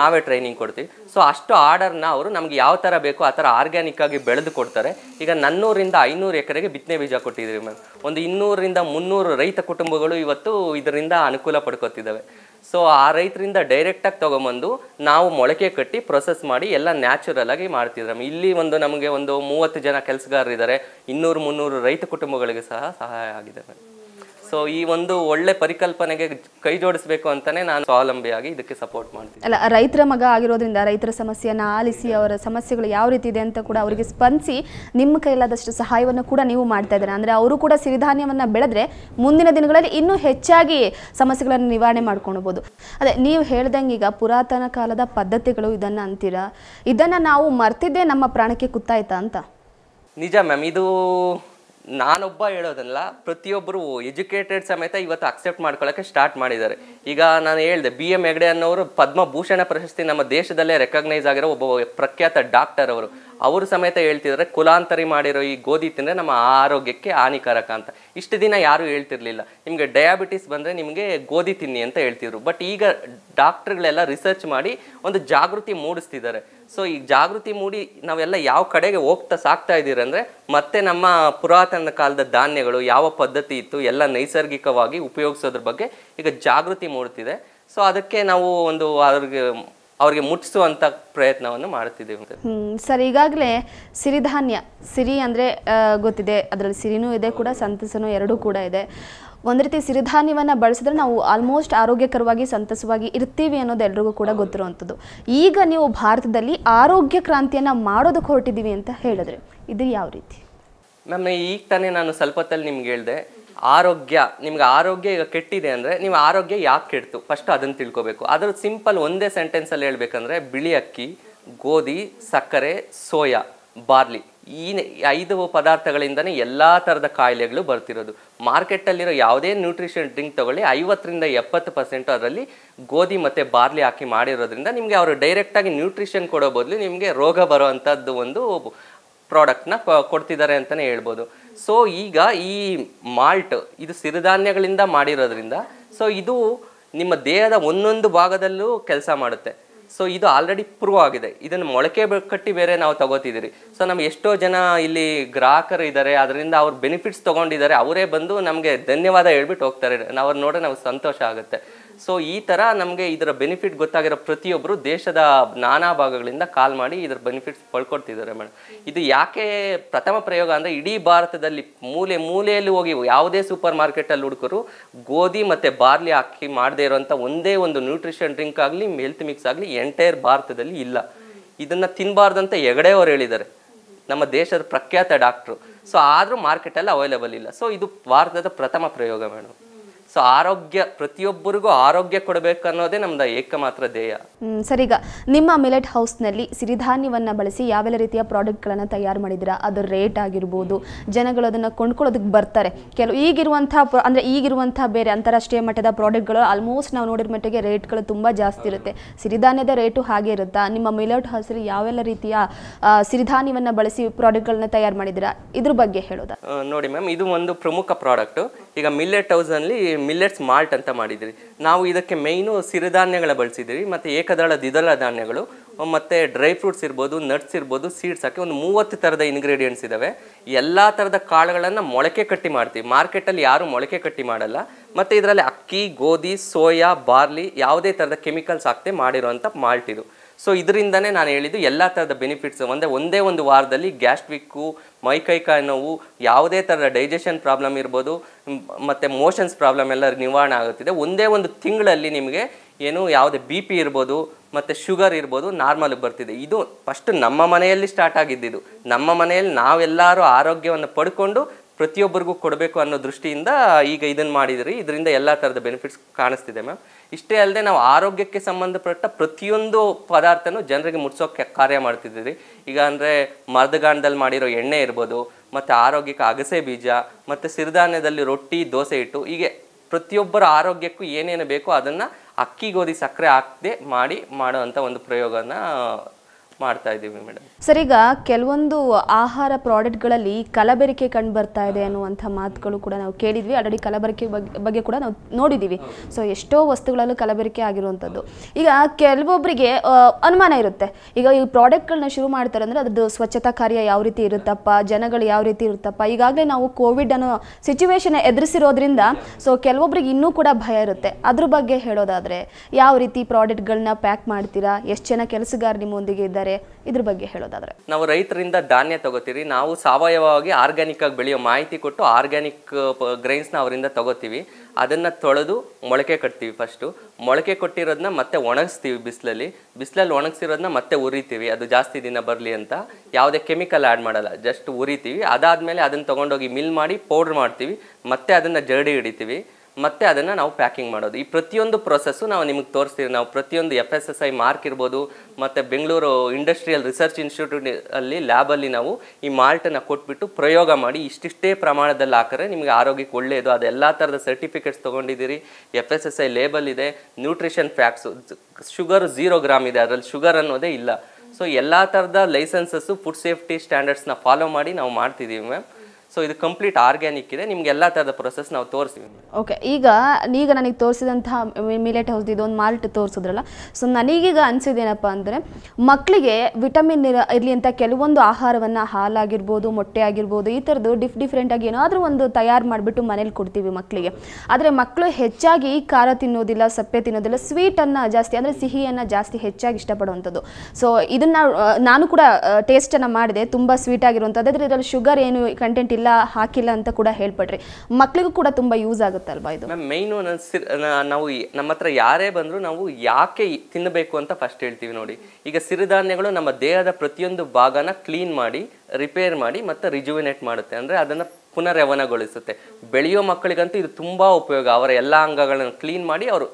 ನಾವೇ ಟ್ರೈನಿಂಗ್ ಕೊಡ್ತೀವಿ ಸೊ ಅಷ್ಟು ಆರ್ಡರ್ನ ಅವರು ನಮಗೆ ಯಾವ ಥರ ಬೇಕು ಆ ಥರ ಆರ್ಗ್ಯಾನಿಕ್ಕಾಗಿ ಬೆಳೆದು ಕೊಡ್ತಾರೆ ಈಗ ನನ್ನೂರಿಂದ ಐನೂರು ಎಕರೆಗೆ ಬಿತ್ತನೆ ಬೀಜ ಕೊಟ್ಟಿದ್ದೀವಿ ಮ್ಯಾಮ್ ಒಂದು ಇನ್ನೂರರಿಂದ ಮುನ್ನೂರು ರೈತ ಕುಟುಂಬಗಳು ಇವತ್ತು ಇದರಿಂದ ಅನುಕೂಲ ಪಡ್ಕೋತಿದ್ದಾವೆ ಸೊ ಆ ರೈತರಿಂದ ಡೈರೆಕ್ಟಾಗಿ ತೊಗೊಂಬಂದು ನಾವು ಮೊಳಕೆ ಕಟ್ಟಿ ಪ್ರೊಸೆಸ್ ಮಾಡಿ ಎಲ್ಲ ನ್ಯಾಚುರಲ್ ಆಗಿ ಇಲ್ಲಿ ಒಂದು ನಮಗೆ ಒಂದು ಮೂವತ್ತು ಜನ ಕೆಲಸಗಾರರಿದ್ದಾರೆ ಇನ್ನೂರು ಮುನ್ನೂರು ರೈತ ಕುಟುಂಬಗಳಿಗೆ ಸಹ ಸಹಾಯ ಆಗಿದೆ ಸೊ ಈ ಒಂದು ಒಳ್ಳೆ ಪರಿಕಲ್ಪನೆಗೆ ಕೈ ಜೋಡಿಸಬೇಕು ಅಂತಾನೆ ನಾನು ಸ್ವಾವಲಂಬಿಯಾಗಿ ಇದಕ್ಕೆ ಸಪೋರ್ಟ್ ಮಾಡ್ತೀನಿ ಅಲ್ಲ ರೈತರ ಮಗ ಆಗಿರೋದ್ರಿಂದ ರೈತರ ಸಮಸ್ಯೆಯನ್ನು ಆಲಿಸಿ ಅವರ ಸಮಸ್ಯೆಗಳು ಯಾವ ರೀತಿ ಇದೆ ಅಂತ ಕೂಡ ಅವರಿಗೆ ಸ್ಪಂದಿಸಿ ನಿಮ್ಮ ಕೈಲಾದಷ್ಟು ಸಹಾಯವನ್ನು ಕೂಡ ನೀವು ಮಾಡ್ತಾ ಇದ್ದಾರೆ ಅಂದರೆ ಅವರು ಕೂಡ ಸಿರಿಧಾನ್ಯವನ್ನು ಬೆಳೆದ್ರೆ ಮುಂದಿನ ದಿನಗಳಲ್ಲಿ ಇನ್ನೂ ಹೆಚ್ಚಾಗಿ ಸಮಸ್ಯೆಗಳನ್ನು ನಿವಾರಣೆ ಮಾಡ್ಕೊಳ್ಬೋದು ಅದೇ ನೀವು ಹೇಳ್ದಂಗೆ ಈಗ ಪುರಾತನ ಕಾಲದ ಪದ್ಧತಿಗಳು ಇದನ್ನು ಅಂತೀರಾ ಇದನ್ನು ನಾವು ಮರ್ತಿದ್ದೇ ನಮ್ಮ ಪ್ರಾಣಕ್ಕೆ ಕುತ್ತಾಯ್ತಾ ಅಂತ ನಿಜ ಮ್ಯಾಮ್ ಇದು ನಾನೊಬ್ಬ ಹೇಳೋದಲ್ಲ ಪ್ರತಿಯೊಬ್ಬರು ಎಜುಕೇಟೆಡ್ ಸಮೇತ ಇವತ್ತು ಅಕ್ಸೆಪ್ಟ್ ಮಾಡ್ಕೊಳ್ಳೋಕ್ಕೆ ಸ್ಟಾರ್ಟ್ ಮಾಡಿದ್ದಾರೆ ಈಗ ನಾನು ಹೇಳಿದೆ ಬಿ ಎಂ ಹೆಗ್ಡೆ ಅನ್ನೋರು ಪದ್ಮಭೂಷಣ ಪ್ರಶಸ್ತಿ ನಮ್ಮ ದೇಶದಲ್ಲೇ ರೆಕಗ್ನೈಸ್ ಆಗಿರೋ ಒಬ್ಬ ಪ್ರಖ್ಯಾತ ಡಾಕ್ಟರ್ ಅವರು ಅವರು ಸಮೇತ ಹೇಳ್ತಿದ್ರೆ ಕುಲಾಂತರಿ ಮಾಡಿರೋ ಈ ಗೋಧಿ ತಿಂದರೆ ನಮ್ಮ ಆರೋಗ್ಯಕ್ಕೆ ಹಾನಿಕಾರಕ ಅಂತ ಇಷ್ಟು ದಿನ ಯಾರೂ ಹೇಳ್ತಿರ್ಲಿಲ್ಲ ನಿಮಗೆ ಡಯಾಬಿಟಿಸ್ ಬಂದರೆ ನಿಮಗೆ ಗೋಧಿ ತಿನ್ನಿ ಅಂತ ಹೇಳ್ತಿದ್ರು ಬಟ್ ಈಗ ಡಾಕ್ಟ್ರುಗಳೆಲ್ಲ ರಿಸರ್ಚ್ ಮಾಡಿ ಒಂದು ಜಾಗೃತಿ ಮೂಡಿಸ್ತಿದ್ದಾರೆ ಸೊ ಈ ಜಾಗೃತಿ ಮೂಡಿ ನಾವೆಲ್ಲ ಯಾವ ಕಡೆಗೆ ಹೋಗ್ತಾ ಸಾಕ್ತಾ ಇದ್ದೀರಂದರೆ ಮತ್ತೆ ನಮ್ಮ ಪುರಾತನ ಕಾಲದ ಧಾನ್ಯಗಳು ಯಾವ ಪದ್ಧತಿ ಇತ್ತು ಎಲ್ಲ ನೈಸರ್ಗಿಕವಾಗಿ ಉಪಯೋಗಿಸೋದ್ರ ಬಗ್ಗೆ ಈಗ ಜಾಗೃತಿ ಮೂಡ್ತಿದೆ ಸೊ ಅದಕ್ಕೆ ನಾವು ಒಂದು ಅವ್ರಿಗೆ ಅವ್ರಿಗೆ ಮುಟ್ಟಿಸುವಂಥ ಪ್ರಯತ್ನವನ್ನು ಮಾಡ್ತಿದ್ದೀವಿ ಸರ್ ಈಗಾಗಲೇ ಸಿರಿಧಾನ್ಯ ಸಿರಿ ಅಂದ್ರೆ ಗೊತ್ತಿದೆ ಅದರಲ್ಲಿ ಸಿರಿನೂ ಇದೆ ಕೂಡ ಸಂತಸನೂ ಎರಡೂ ಕೂಡ ಇದೆ ಒಂದು ರೀತಿ ಸಿರಿಧಾನ್ಯವನ್ನು ಬಳಸಿದ್ರೆ ನಾವು ಆಲ್ಮೋಸ್ಟ್ ಆರೋಗ್ಯಕರವಾಗಿ ಸಂತಸವಾಗಿ ಇರ್ತೀವಿ ಅನ್ನೋದು ಎಲ್ರಿಗೂ ಕೂಡ ಗೊತ್ತಿರುವಂಥದ್ದು ಈಗ ನೀವು ಭಾರತದಲ್ಲಿ ಆರೋಗ್ಯ ಕ್ರಾಂತಿಯನ್ನು ಮಾಡೋದಕ್ಕೆ ಹೊರಟಿದ್ದೀವಿ ಅಂತ ಹೇಳಿದ್ರೆ ಇದು ಯಾವ ರೀತಿ ಮ್ಯಾಮ್ ಈಗ ತಾನೇ ನಾನು ಸ್ವಲ್ಪತ್ತಲ್ಲಿ ನಿಮ್ಗೆ ಹೇಳಿದೆ ಆರೋಗ್ಯ ನಿಮ್ಗೆ ಆರೋಗ್ಯ ಈಗ ಕೆಟ್ಟಿದೆ ಅಂದರೆ ನೀವು ಆರೋಗ್ಯ ಯಾಕೆ ಕೆಡ್ತು ಫಸ್ಟ್ ಅದನ್ನು ತಿಳ್ಕೋಬೇಕು ಅದ್ರ ಸಿಂಪಲ್ ಒಂದೇ ಸೆಂಟೆನ್ಸಲ್ಲಿ ಹೇಳ್ಬೇಕಂದ್ರೆ ಬಿಳಿ ಅಕ್ಕಿ ಗೋಧಿ ಸಕ್ಕರೆ ಸೋಯಾ ಬಾರ್ಲಿ ಈ ಐದು ಪದಾರ್ಥಗಳಿಂದನೇ ಎಲ್ಲ ಥರದ ಕಾಯಿಲೆಗಳು ಬರ್ತಿರೋದು ಮಾರ್ಕೆಟಲ್ಲಿರೋ ಯಾವುದೇ ನ್ಯೂಟ್ರಿಷನ್ ಡ್ರಿಂಕ್ ತೊಗೊಳ್ಳಿ ಐವತ್ತರಿಂದ ಎಪ್ಪತ್ತು ಪರ್ಸೆಂಟು ಅದರಲ್ಲಿ ಗೋಧಿ ಮತ್ತು ಬಾರ್ಲಿ ಹಾಕಿ ಮಾಡಿರೋದ್ರಿಂದ ನಿಮಗೆ ಅವರು ಡೈರೆಕ್ಟಾಗಿ ನ್ಯೂಟ್ರಿಷನ್ ಕೊಡೋ ಬದಲು ನಿಮಗೆ ರೋಗ ಬರುವಂಥದ್ದು ಒಂದು ಪ್ರಾಡಕ್ಟ್ನ ಕೊಡ್ತಿದ್ದಾರೆ ಅಂತಲೇ ಹೇಳ್ಬೋದು ಸೊ ಈಗ ಈ ಮಾಲ್ಟ್ ಇದು ಸಿರಿಧಾನ್ಯಗಳಿಂದ ಮಾಡಿರೋದ್ರಿಂದ ಸೊ ಇದು ನಿಮ್ಮ ದೇಹದ ಒಂದೊಂದು ಭಾಗದಲ್ಲೂ ಕೆಲಸ ಮಾಡುತ್ತೆ ಸೊ ಇದು ಆಲ್ರೆಡಿ ಪ್ರೂವ್ ಆಗಿದೆ ಇದನ್ನು ಮೊಳಕೆ ಕಟ್ಟಿ ಬೇರೆ ನಾವು ತಗೋತಿದ್ದೀರಿ ಸೊ ನಮ್ಗೆ ಎಷ್ಟೋ ಜನ ಇಲ್ಲಿ ಗ್ರಾಹಕರು ಇದ್ದಾರೆ ಅದರಿಂದ ಅವ್ರ ಬೆನಿಫಿಟ್ಸ್ ತೊಗೊಂಡಿದ್ದಾರೆ ಅವರೇ ಬಂದು ನಮಗೆ ಧನ್ಯವಾದ ಹೇಳ್ಬಿಟ್ಟು ಹೋಗ್ತಾರೆ ಅವ್ರು ನೋಡ್ರೆ ನಮಗೆ ಸಂತೋಷ ಆಗುತ್ತೆ ಸೊ ಈ ಥರ ನಮಗೆ ಇದರ ಬೆನಿಫಿಟ್ ಗೊತ್ತಾಗಿರೋ ಪ್ರತಿಯೊಬ್ಬರು ದೇಶದ ನಾನಾ ಭಾಗಗಳಿಂದ ಕಾಲ್ ಮಾಡಿ ಇದರ ಬೆನಿಫಿಟ್ಸ್ ಪಡ್ಕೊಡ್ತಿದ್ದಾರೆ ಮೇಡಮ್ ಇದು ಯಾಕೆ ಪ್ರಥಮ ಪ್ರಯೋಗ ಅಂದರೆ ಇಡೀ ಭಾರತದಲ್ಲಿ ಮೂಲೆ ಮೂಲೆಯಲ್ಲಿ ಹೋಗಿ ಯಾವುದೇ ಸೂಪರ್ ಮಾರ್ಕೆಟಲ್ಲಿ ಹುಡುಕರು ಗೋಧಿ ಮತ್ತು ಬಾರ್ಲಿ ಹಾಕಿ ಮಾಡದೇ ಇರೋವಂಥ ಒಂದೇ ಒಂದು ನ್ಯೂಟ್ರಿಷನ್ ಡ್ರಿಂಕ್ ಆಗಲಿ ಹೆಲ್ತ್ ಮಿಕ್ಸ್ ಆಗಲಿ ಎಂಟೈರ್ ಭಾರತದಲ್ಲಿ ಇಲ್ಲ ಇದನ್ನು ತಿನ್ನಬಾರ್ದು ಅಂತ ಹೇಳಿದ್ದಾರೆ ನಮ್ಮ ದೇಶದ ಪ್ರಖ್ಯಾತ ಡಾಕ್ಟ್ರು ಸೊ ಆದರೂ ಮಾರ್ಕೆಟಲ್ಲಿ ಅವೈಲೇಬಲ್ ಇಲ್ಲ ಸೊ ಇದು ಭಾರತದ ಪ್ರಥಮ ಪ್ರಯೋಗ ಮೇಡಮ್ ಸೊ ಆರೋಗ್ಯ ಪ್ರತಿಯೊಬ್ಬರಿಗೂ ಆರೋಗ್ಯ ಕೊಡಬೇಕು ಅನ್ನೋದೇ ನಮ್ದು ಏಕಮಾತ್ರ ಧ್ಯೇಯ ಸರಿಗ ನಿಮ್ಮ ಮಿಲೆಟ್ ಹೌಸ್ನಲ್ಲಿ ಸಿರಿಧಾನ್ಯವನ್ನು ಬಳಸಿ ಯಾವೆಲ್ಲ ರೀತಿಯ ಪ್ರಾಡಕ್ಟ್ಗಳನ್ನು ತಯಾರು ಮಾಡಿದಿರಾ ಅದರ ರೇಟ್ ಆಗಿರ್ಬೋದು ಜನಗಳು ಅದನ್ನು ಕೊಂಡ್ಕೊಳ್ಳೋದಕ್ಕೆ ಬರ್ತಾರೆ ಕೆಲವು ಈಗಿರುವಂಥ ಅಂದರೆ ಈಗಿರುವಂಥ ಬೇರೆ ಅಂತಾರಾಷ್ಟ್ರೀಯ ಮಟ್ಟದ ಪ್ರಾಡಕ್ಟ್ಗಳು ಆಲ್ಮೋಸ್ಟ್ ನಾವು ನೋಡಿದ ಮಟ್ಟಿಗೆ ರೇಟ್ಗಳು ತುಂಬ ಜಾಸ್ತಿ ಇರುತ್ತೆ ಸಿರಿಧಾನ್ಯದ ರೇಟು ಹಾಗೆ ಇರುತ್ತಾ ನಿಮ್ಮ ಮಿಲೆಟ್ ಹೌಸಲ್ಲಿ ಯಾವೆಲ್ಲ ರೀತಿಯ ಸಿರಿಧಾನ್ಯವನ್ನು ಬಳಸಿ ಪ್ರಾಡಕ್ಟ್ಗಳನ್ನ ತಯಾರು ಮಾಡಿದಿರಾ ಇದ್ರ ಬಗ್ಗೆ ಹೇಳೋದ ನೋಡಿ ಮ್ಯಾಮ್ ಇದು ಒಂದು ಪ್ರಮುಖ ಪ್ರಾಡಕ್ಟು ಈಗ ಮಿಲ್ಲೆಟ್ ಹೌಸಲ್ಲಿ ಮಿಲ್ಲೆಟ್ಸ್ ಮಾಲ್ಟ್ ಅಂತ ಮಾಡಿದ್ದೀರಿ ನಾವು ಇದಕ್ಕೆ ಮೇಯ್ನು ಸಿರಿಧಾನ್ಯಗಳ ಬಳಸಿದ್ದೀವಿ ಮತ್ತು ಏಕದಳ ದ್ವಿದಳ ಧಾನ್ಯಗಳು ಮತ್ತು ಡ್ರೈ ಫ್ರೂಟ್ಸ್ ಇರ್ಬೋದು ನಟ್ಸ್ ಇರ್ಬೋದು ಸೀಡ್ಸ್ ಹಾಕಿ ಒಂದು ಮೂವತ್ತು ಥರದ ಇಂಗ್ರೀಡಿಯೆಂಟ್ಸ್ ಇದ್ದಾವೆ ಎಲ್ಲ ಥರದ ಕಾಳುಗಳನ್ನು ಮೊಳಕೆ ಕಟ್ಟಿ ಮಾಡ್ತೀವಿ ಮಾರ್ಕೆಟಲ್ಲಿ ಯಾರೂ ಮೊಳಕೆ ಕಟ್ಟಿ ಮಾಡಲ್ಲ ಮತ್ತು ಇದರಲ್ಲಿ ಅಕ್ಕಿ ಗೋಧಿ ಸೋಯಾ ಬಾರ್ಲಿ ಯಾವುದೇ ಥರದ ಕೆಮಿಕಲ್ಸ್ ಹಾಕದೆ ಮಾಡಿರೋವಂಥ ಮಾಲ್ಟ್ ಇದು ಸೊ ಇದರಿಂದನೇ ನಾನು ಹೇಳಿದ್ದು ಎಲ್ಲ ಥರದ ಬೆನಿಫಿಟ್ಸ್ ಅಂದರೆ ಒಂದೇ ಒಂದು ವಾರದಲ್ಲಿ ಗ್ಯಾಸ್ಟ್ರಿಕ್ಕು ಮೈಕೈಕ ನೋವು ಯಾವುದೇ ಥರದ ಡೈಜೆಷನ್ ಪ್ರಾಬ್ಲಮ್ ಇರ್ಬೋದು ಮತ್ತು ಮೋಷನ್ಸ್ ಪ್ರಾಬ್ಲಮ್ ಎಲ್ಲ ನಿವಾರಣೆ ಆಗುತ್ತಿದೆ ಒಂದೇ ಒಂದು ತಿಂಗಳಲ್ಲಿ ನಿಮಗೆ ಏನು ಯಾವುದೇ ಬಿ ಪಿ ಇರ್ಬೋದು ಮತ್ತು ಶುಗರ್ ಇರ್ಬೋದು ನಾರ್ಮಲ್ ಬರ್ತಿದೆ ಇದು ಫಸ್ಟ್ ನಮ್ಮ ಮನೆಯಲ್ಲಿ ಸ್ಟಾರ್ಟ್ ಆಗಿದ್ದಿದ್ದು ನಮ್ಮ ಮನೆಯಲ್ಲಿ ನಾವೆಲ್ಲರೂ ಆರೋಗ್ಯವನ್ನು ಪಡ್ಕೊಂಡು ಪ್ರತಿಯೊಬ್ಬರಿಗೂ ಕೊಡಬೇಕು ಅನ್ನೋ ದೃಷ್ಟಿಯಿಂದ ಈಗ ಇದನ್ನು ಮಾಡಿದ್ರಿ ಇದರಿಂದ ಎಲ್ಲ ಥರದ ಬೆನಿಫಿಟ್ಸ್ ಕಾಣಿಸ್ತಿದೆ ಮ್ಯಾಮ್ ಇಷ್ಟೇ ಅಲ್ಲದೆ ನಾವು ಆರೋಗ್ಯಕ್ಕೆ ಸಂಬಂಧಪಟ್ಟ ಪ್ರತಿಯೊಂದು ಪದಾರ್ಥನೂ ಜನರಿಗೆ ಮುಟ್ಸೋಕ್ಕೆ ಕಾರ್ಯ ಮಾಡ್ತಿದ್ದೀವಿ ಈಗ ಅಂದರೆ ಮರದಗಾಂಡದಲ್ಲಿ ಮಾಡಿರೋ ಎಣ್ಣೆ ಇರ್ಬೋದು ಮತ್ತು ಆರೋಗ್ಯಕ್ಕೆ ಅಗಸೆ ಬೀಜ ಮತ್ತು ಸಿರಿಧಾನ್ಯದಲ್ಲಿ ರೊಟ್ಟಿ ದೋಸೆ ಇಟ್ಟು ಹೀಗೆ ಪ್ರತಿಯೊಬ್ಬರ ಆರೋಗ್ಯಕ್ಕೂ ಏನೇನು ಬೇಕೋ ಅದನ್ನು ಅಕ್ಕಿ ಗೋಧಿ ಸಕ್ಕರೆ ಹಾಕದೆ ಮಾಡಿ ಮಾಡೋ ಒಂದು ಪ್ರಯೋಗನ ಮಾಡ್ತಾ ಇದ್ದೀವಿ ಮೇಡಮ್ ಸರ್ ಈಗ ಕೆಲವೊಂದು ಆಹಾರ ಪ್ರಾಡಕ್ಟ್ಗಳಲ್ಲಿ ಕಲಬೆರಿಕೆ ಕಂಡು ಬರ್ತಾ ಇದೆ ಅನ್ನುವಂಥ ಮಾತುಗಳು ಕೂಡ ನಾವು ಕೇಳಿದ್ವಿ ಆಲ್ರೆಡಿ ಕಲಬೆರಿಕೆ ಬಗ್ಗೆ ಕೂಡ ನಾವು ನೋಡಿದ್ದೀವಿ ಸೊ ಎಷ್ಟೋ ವಸ್ತುಗಳಲ್ಲೂ ಕಲಬೆರಿಕೆ ಆಗಿರುವಂಥದ್ದು ಈಗ ಕೆಲವೊಬ್ಬರಿಗೆ ಅನುಮಾನ ಇರುತ್ತೆ ಈಗ ಈ ಪ್ರಾಡಕ್ಟ್ಗಳನ್ನ ಶುರು ಮಾಡ್ತಾರೆ ಅಂದರೆ ಅದ್ರದ್ದು ಸ್ವಚ್ಛತಾ ಕಾರ್ಯ ಯಾವ ರೀತಿ ಇರುತ್ತಪ್ಪ ಜನಗಳು ಯಾವ ರೀತಿ ಇರುತ್ತಪ್ಪ ಈಗಾಗಲೇ ನಾವು ಕೋವಿಡ್ ಅನ್ನೋ ಸಿಚುವೇಶನ್ ಎದುರಿಸಿರೋದ್ರಿಂದ ಸೊ ಕೆಲವೊಬ್ರಿಗೆ ಇನ್ನೂ ಕೂಡ ಭಯ ಇರುತ್ತೆ ಅದ್ರ ಬಗ್ಗೆ ಹೇಳೋದಾದ್ರೆ ಯಾವ ರೀತಿ ಪ್ರಾಡಕ್ಟ್ಗಳನ್ನ ಪ್ಯಾಕ್ ಮಾಡ್ತೀರಾ ಎಷ್ಟು ಜನ ಕೆಲಸಗಾರ ನಿಮ್ಮೊಂದಿಗೆ ಇದ್ದಾರೆ ಇದ್ರ ಬಗ್ಗೆ ಹೇಳೋದಾದ್ರೆ ನಾವು ರೈತರಿಂದ ಧಾನ್ಯ ತಗೋತೀರಿ ನಾವು ಸಾವಯವವಾಗಿ ಆರ್ಗ್ಯಾನಿಕ್ ಆಗಿ ಬೆಳೆಯೋ ಮಾಹಿತಿ ಕೊಟ್ಟು ಆರ್ಗ್ಯಾನಿಕ್ ಗ್ರೈನ್ಸ್ನ ಅವರಿಂದ ತಗೋತೀವಿ ಅದನ್ನು ತೊಳೆದು ಮೊಳಕೆ ಕಟ್ತೀವಿ ಫಸ್ಟು ಮೊಳಕೆ ಕೊಟ್ಟಿರೋದನ್ನ ಮತ್ತೆ ಒಣಗಿಸ್ತೀವಿ ಬಿಸಿಲಲ್ಲಿ ಬಿಸಿಲಲ್ಲಿ ಒಣಗಿಸಿರೋದನ್ನ ಮತ್ತೆ ಉರಿತೀವಿ ಅದು ಜಾಸ್ತಿ ದಿನ ಬರಲಿ ಅಂತ ಯಾವುದೇ ಕೆಮಿಕಲ್ ಆ್ಯಡ್ ಮಾಡಲ್ಲ ಜಸ್ಟ್ ಉರಿತೀವಿ ಅದಾದಮೇಲೆ ಅದನ್ನು ತೊಗೊಂಡೋಗಿ ಮಿಲ್ ಮಾಡಿ ಪೌಡ್ರ್ ಮಾಡ್ತೀವಿ ಮತ್ತೆ ಅದನ್ನು ಜರಡಿ ಹಿಡಿತೀವಿ ಮತ್ತು ಅದನ್ನು ನಾವು ಪ್ಯಾಕಿಂಗ್ ಮಾಡೋದು ಈ ಪ್ರತಿಯೊಂದು ಪ್ರೊಸೆಸ್ಸು ನಾವು ನಿಮಗೆ ತೋರಿಸ್ತೀವಿ ನಾವು ಪ್ರತಿಯೊಂದು F S S I mark ಇರ್ಬೋದು ಮತ್ತು ಬೆಂಗಳೂರು ಇಂಡಸ್ಟ್ರಿಯಲ್ ರಿಸರ್ಚ್ ಇನ್ಸ್ಟಿಟ್ಯೂಟ್ ಅಲ್ಲಿ ಲ್ಯಾಬಲ್ಲಿ ನಾವು ಈ ಮಾಲ್ಟನ್ನು ಕೊಟ್ಬಿಟ್ಟು ಪ್ರಯೋಗ ಮಾಡಿ ಇಷ್ಟಿಷ್ಟೇ ಪ್ರಮಾಣದಲ್ಲಿ ಹಾಕಿದ್ರೆ ನಿಮಗೆ ಆರೋಗ್ಯಕ್ಕೆ ಒಳ್ಳೆಯದು ಅದೆಲ್ಲ ಥರದ ಸರ್ಟಿಫಿಕೇಟ್ಸ್ ತೊಗೊಂಡಿದ್ದೀರಿ F S S I label ಇದೆ nutrition facts sugar zero gram ಇದೆ ಅದರಲ್ಲಿ ಶುಗರ್ ಅನ್ನೋದೇ ಇಲ್ಲ ಸೊ ಎಲ್ಲ ಥರದ ಲೈಸೆನ್ಸಸ್ಸು ಫುಡ್ ಸೇಫ್ಟಿ ಸ್ಟ್ಯಾಂಡರ್ಡ್ಸ್ನ ಫಾಲೋ ಮಾಡಿ ನಾವು ಮಾಡ್ತಿದ್ದೀವಿ ಮ್ಯಾಮ್ ಸೊ ಇದು ಕಂಪ್ಲೀಟ್ ಆರ್ಗ್ಯಾನಿಕ್ ಇದೆ ನಿಮ್ಗೆ ಎಲ್ಲ ತರದ ಪ್ರೊಸೆಸ್ ನಾವು ತೋರಿಸ್ತೀವಿ ಓಕೆ ಈಗ ಈಗ ನನಗೆ ತೋರಿಸಿದಂತಹ ಮಿಲೆಟ್ ಹೌಸ್ ಇದೊಂದು ಮಾಲ್ಟ್ ತೋರಿಸಿದ್ರಲ್ಲ ಸೊ ನನಗೀಗ ಏನಪ್ಪಾ ಅಂದ್ರೆ ಮಕ್ಕಳಿಗೆ ವಿಟಮಿನ್ ಇರಲಿ ಅಂತ ಕೆಲವೊಂದು ಆಹಾರವನ್ನ ಹಾಲಾಗಿರ್ಬೋದು ಮೊಟ್ಟೆ ಆಗಿರ್ಬೋದು ಈ ಥರದ್ದು ಡಿಫ್ ಆಗಿ ಏನಾದರೂ ಒಂದು ತಯಾರು ಮಾಡಿಬಿಟ್ಟು ಮನೇಲಿ ಕೊಡ್ತೀವಿ ಮಕ್ಕಳಿಗೆ ಆದರೆ ಮಕ್ಕಳು ಹೆಚ್ಚಾಗಿ ಖಾರ ತಿನ್ನೋದಿಲ್ಲ ಸಪ್ಪೆ ತಿನ್ನೋದಿಲ್ಲ ಅನ್ನ ಜಾಸ್ತಿ ಅಂದ್ರೆ ಸಿಹಿಯನ್ನು ಜಾಸ್ತಿ ಹೆಚ್ಚಾಗಿ ಇಷ್ಟಪಡುವಂಥದ್ದು ಸೊ ಇದನ್ನ ನಾನು ಕೂಡ ಟೇಸ್ಟನ್ನು ಮಾಡಿದೆ ತುಂಬಾ ಸ್ವೀಟ್ ಆಗಿರುವಂಥದ್ದು ಆದರೆ ಶುಗರ್ ಏನು ಕಂಟೆಂಟ್ ಇಲ್ಲ ಇಲ್ಲ ಹಾಕಿಲ್ಲ ಅಂತ ಕೂಡ ಹೇಳ್ಪಟ್ರಿ ಮಕ್ಳಿಗೂ ಕೂಡ ತುಂಬಾ ಯೂಸ್ ಆಗುತ್ತಲ್ವಾ ಇದು ಮ್ಯಾಮ್ ನಾವು ನಮ್ಮ ಹತ್ರ ಯಾರೇ ಬಂದ್ರು ನಾವು ಯಾಕೆ ತಿನ್ನಬೇಕು ಅಂತ ಫಸ್ಟ್ ಹೇಳ್ತೀವಿ ನೋಡಿ ಈಗ ಸಿರಿಧಾನ್ಯಗಳು ನಮ್ಮ ದೇಹದ ಪ್ರತಿಯೊಂದು ಭಾಗನ ಕ್ಲೀನ್ ಮಾಡಿ ರಿಪೇರ್ ಮಾಡಿ ಮತ್ತೆ ರಿಜುವಿನೇಟ್ ಮಾಡುತ್ತೆ ಅಂದರೆ ಅದನ್ನು ಪುನರ್ಯವನಗೊಳಿಸುತ್ತೆ ಬೆಳೆಯೋ ಮಕ್ಕಳಿಗಂತೂ ಇದು ತುಂಬಾ ಉಪಯೋಗ ಅವರ ಎಲ್ಲಾ ಅಂಗಗಳನ್ನು ಕ್ಲೀನ್ ಮಾಡಿ ಅವರು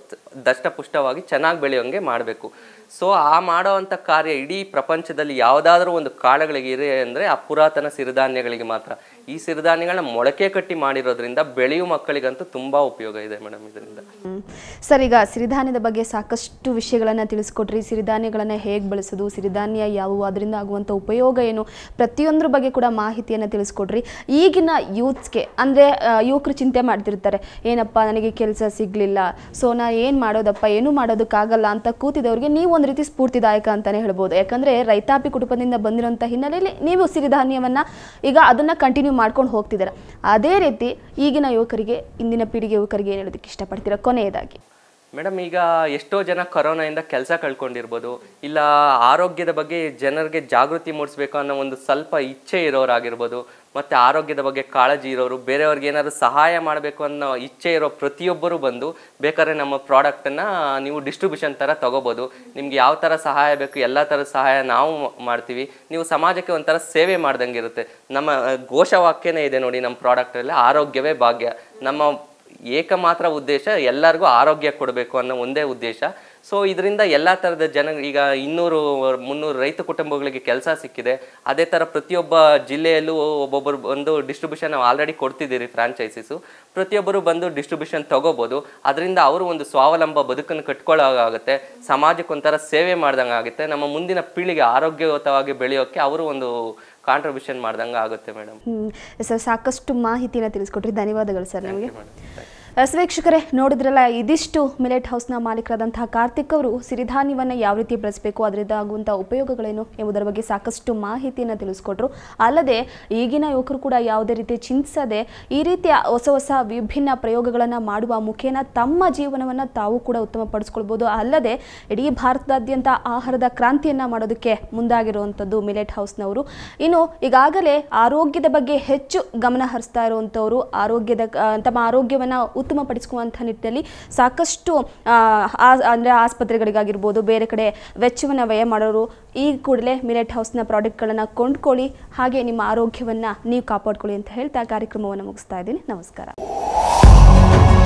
ದಷ್ಟಪುಷ್ಟವಾಗಿ ಚೆನ್ನಾಗಿ ಬೆಳೆಯೋಂಗೆ ಮಾಡಬೇಕು ಸೊ ಆ ಮಾಡುವಂಥ ಕಾರ್ಯ ಇಡೀ ಪ್ರಪಂಚದಲ್ಲಿ ಯಾವುದಾದ್ರೂ ಒಂದು ಕಾಳಗಳಿಗೆ ಇದೆ ಅಂದರೆ ಆ ಪುರಾತನ ಸಿರಿಧಾನ್ಯಗಳಿಗೆ ಮಾತ್ರ ಈ ಸಿರಿಧಾನ್ಯಗಳನ್ನ ಮೊಳಕೆ ಕಟ್ಟಿ ಮಾಡಿರೋದ್ರಿಂದ ಬೆಳೆಯುವ ಮಕ್ಕಳಿಗಂತೂ ತುಂಬಾ ಉಪಯೋಗ ಇದೆ ಮೇಡಮ್ ಇದರಿಂದ ಸರ್ ಈಗ ಸಿರಿಧಾನ್ಯದ ಬಗ್ಗೆ ಸಾಕಷ್ಟು ವಿಷಯಗಳನ್ನು ತಿಳಿಸ್ಕೊಟ್ರಿ ಸಿರಿಧಾನ್ಯಗಳನ್ನು ಹೇಗೆ ಬಳಸೋದು ಸಿರಿಧಾನ್ಯ ಯಾವುವು ಅದರಿಂದ ಆಗುವಂಥ ಉಪಯೋಗ ಏನು ಪ್ರತಿಯೊಂದ್ರ ಬಗ್ಗೆ ಕೂಡ ಮಾಹಿತಿಯನ್ನು ತಿಳಿಸ್ಕೊಡ್ರಿ ಈಗಿನ ಯೂತ್ಸ್ಗೆ ಅಂದರೆ ಯುವಕರು ಚಿಂತೆ ಮಾಡ್ತಿರ್ತಾರೆ ಏನಪ್ಪ ನನಗೆ ಕೆಲಸ ಸಿಗಲಿಲ್ಲ ಸೊ ನಾ ಏನು ಮಾಡೋದಪ್ಪ ಏನೂ ಮಾಡೋದಕ್ಕಾಗಲ್ಲ ಅಂತ ಕೂತಿದವ್ರಿಗೆ ನೀವು ಒಂದು ರೀತಿ ಸ್ಫೂರ್ತಿದಾಯಕ ಅಂತಲೇ ಹೇಳ್ಬೋದು ಯಾಕಂದರೆ ರೈತಾಪಿ ಕುಟುಂಬದಿಂದ ಬಂದಿರೋಂಥ ಹಿನ್ನೆಲೆಯಲ್ಲಿ ನೀವು ಸಿರಿಧಾನ್ಯವನ್ನು ಈಗ ಅದನ್ನು ಕಂಟಿನ್ಯೂ ಮಾಡ್ಕೊಂಡು ಹೋಗ್ತಿದ್ದಾರೆ ಅದೇ ರೀತಿ ಈಗಿನ ಯುವಕರಿಗೆ ಇಂದಿನ ಪೀಳಿಗೆ ಯುವಕರಿಗೆ ಏನು ಹೇಳೋದಕ್ಕೆ ಇಷ್ಟಪಡ್ತೀರ ಕೊನೆಯದಾಗಿ ಮೇಡಮ್ ಈಗ ಎಷ್ಟೋ ಜನ ಕೊರೋನಾಯಿಂದ ಕೆಲಸ ಕಳ್ಕೊಂಡಿರ್ಬೋದು ಇಲ್ಲ ಆರೋಗ್ಯದ ಬಗ್ಗೆ ಜನರಿಗೆ ಜಾಗೃತಿ ಮೂಡಿಸ್ಬೇಕು ಅನ್ನೋ ಒಂದು ಸ್ವಲ್ಪ ಇಚ್ಛೆ ಇರೋರಾಗಿರ್ಬೋದು ಮತ್ತು ಆರೋಗ್ಯದ ಬಗ್ಗೆ ಕಾಳಜಿ ಇರೋರು ಬೇರೆಯವ್ರಿಗೆ ಏನಾದರೂ ಸಹಾಯ ಮಾಡಬೇಕು ಅನ್ನೋ ಇಚ್ಛೆ ಇರೋ ಪ್ರತಿಯೊಬ್ಬರು ಬಂದು ಬೇಕಾದ್ರೆ ನಮ್ಮ ಪ್ರಾಡಕ್ಟನ್ನು ನೀವು ಡಿಸ್ಟ್ರಿಬ್ಯೂಷನ್ ಥರ ತೊಗೋಬೋದು ನಿಮ್ಗೆ ಯಾವ ಥರ ಸಹಾಯ ಬೇಕು ಎಲ್ಲ ಥರದ ಸಹಾಯ ನಾವು ಮಾಡ್ತೀವಿ ನೀವು ಸಮಾಜಕ್ಕೆ ಒಂಥರ ಸೇವೆ ಮಾಡ್ದಂಗೆ ಇರುತ್ತೆ ನಮ್ಮ ಘೋಷವಾಕ್ಯನೇ ಇದೆ ನೋಡಿ ನಮ್ಮ ಪ್ರಾಡಕ್ಟಲ್ಲಿ ಆರೋಗ್ಯವೇ ಭಾಗ್ಯ ನಮ್ಮ ಏಕಮಾತ್ರ ಉದ್ದೇಶ ಎಲ್ಲರಿಗೂ ಆರೋಗ್ಯ ಕೊಡಬೇಕು ಅನ್ನೋ ಒಂದೇ ಉದ್ದೇಶ ಸೊ ಇದರಿಂದ ಎಲ್ಲ ಥರದ ಜನ ಈಗ ಇನ್ನೂರು ಮುನ್ನೂರು ರೈತ ಕುಟುಂಬಗಳಿಗೆ ಕೆಲಸ ಸಿಕ್ಕಿದೆ ಅದೇ ಥರ ಪ್ರತಿಯೊಬ್ಬ ಜಿಲ್ಲೆಯಲ್ಲೂ ಒಬ್ಬೊಬ್ಬರು ಬಂದು ಡಿಸ್ಟ್ರಿಬ್ಯೂಷನ್ ನಾವು ಆಲ್ರೆಡಿ ಕೊಡ್ತಿದ್ದೀರಿ ಫ್ರಾಂಚೈಸಿಸು ಪ್ರತಿಯೊಬ್ಬರು ಬಂದು ಡಿಸ್ಟ್ರಿಬ್ಯೂಷನ್ ತೊಗೋಬೋದು ಅದರಿಂದ ಅವರು ಒಂದು ಸ್ವಾವಲಂಬ ಬದುಕನ್ನು ಕಟ್ಕೊಳ್ಳೋಕ್ಕಾಗುತ್ತೆ ಸಮಾಜಕ್ಕೊಂಥರ ಸೇವೆ ಮಾಡ್ದಂಗೆ ಆಗುತ್ತೆ ನಮ್ಮ ಮುಂದಿನ ಪೀಳಿಗೆ ಆರೋಗ್ಯಯುತವಾಗಿ ಬೆಳೆಯೋಕ್ಕೆ ಅವರು ಒಂದು ಕಾಂಟ್ರಿಬ್ಯೂಷನ್ ಮಾಡ್ದಂಗೆ ಆಗುತ್ತೆ ಮೇಡಮ್ ಸರ್ ಸಾಕಷ್ಟು ಮಾಹಿತಿನ ತಿಳಿಸ್ಕೊಟ್ರಿ ಧನ್ಯವಾದಗಳು ಸರ್ ನಮಗೆ ಎಸ್ ನೋಡಿದ್ರಲ್ಲ ಇದಿಷ್ಟು ಮಿಲೆಟ್ ಹೌಸ್ನ ಮಾಲೀಕರಾದಂತಹ ಕಾರ್ತಿಕ್ ಅವರು ಸಿರಿಧಾನ್ಯವನ್ನು ಯಾವ ರೀತಿ ಬಳಸಬೇಕು ಅದರಿಂದ ಆಗುವಂಥ ಉಪಯೋಗಗಳೇನು ಎಂಬುದರ ಬಗ್ಗೆ ಸಾಕಷ್ಟು ಮಾಹಿತಿಯನ್ನು ತಿಳಿಸ್ಕೊಟ್ರು ಅಲ್ಲದೆ ಈಗಿನ ಯುವಕರು ಕೂಡ ಯಾವುದೇ ರೀತಿ ಚಿಂತಿಸದೆ ಈ ರೀತಿಯ ಹೊಸ ಹೊಸ ವಿಭಿನ್ನ ಪ್ರಯೋಗಗಳನ್ನು ಮಾಡುವ ಮುಖೇನ ತಮ್ಮ ಜೀವನವನ್ನು ತಾವು ಕೂಡ ಉತ್ತಮಪಡಿಸ್ಕೊಳ್ಬೋದು ಅಲ್ಲದೆ ಇಡೀ ಭಾರತದಾದ್ಯಂತ ಆಹಾರದ ಕ್ರಾಂತಿಯನ್ನು ಮಾಡೋದಕ್ಕೆ ಮುಂದಾಗಿರುವಂಥದ್ದು ಮಿಲೆಟ್ ಹೌಸ್ನವರು ಇನ್ನು ಈಗಾಗಲೇ ಆರೋಗ್ಯದ ಬಗ್ಗೆ ಹೆಚ್ಚು ಗಮನ ಹರಿಸ್ತಾ ಇರುವಂಥವರು ಆರೋಗ್ಯದ ತಮ್ಮ ಆರೋಗ್ಯವನ್ನು ಉತ್ತಮಪಡಿಸುವಂಥ ನಿಟ್ಟಿನಲ್ಲಿ ಸಾಕಷ್ಟು ಅಂದರೆ ಆಸ್ಪತ್ರೆಗಳಿಗಾಗಿರ್ಬೋದು ಬೇರೆ ಕಡೆ ವೆಚ್ಚವನ್ನು ವ್ಯಯ ಮಾಡೋರು ಈ ಕೂಡಲೇ ಮಿಲೆಟ್ ಹೌಸ್ನ ಪ್ರಾಡಕ್ಟ್ಗಳನ್ನು ಕೊಂಡ್ಕೊಳ್ಳಿ ಹಾಗೆ ನಿಮ್ಮ ಆರೋಗ್ಯವನ್ನು ನೀವು ಕಾಪಾಡ್ಕೊಳ್ಳಿ ಅಂತ ಹೇಳ್ತಾ ಕಾರ್ಯಕ್ರಮವನ್ನು ಮುಗಿಸ್ತಾ ಇದ್ದೀನಿ ನಮಸ್ಕಾರ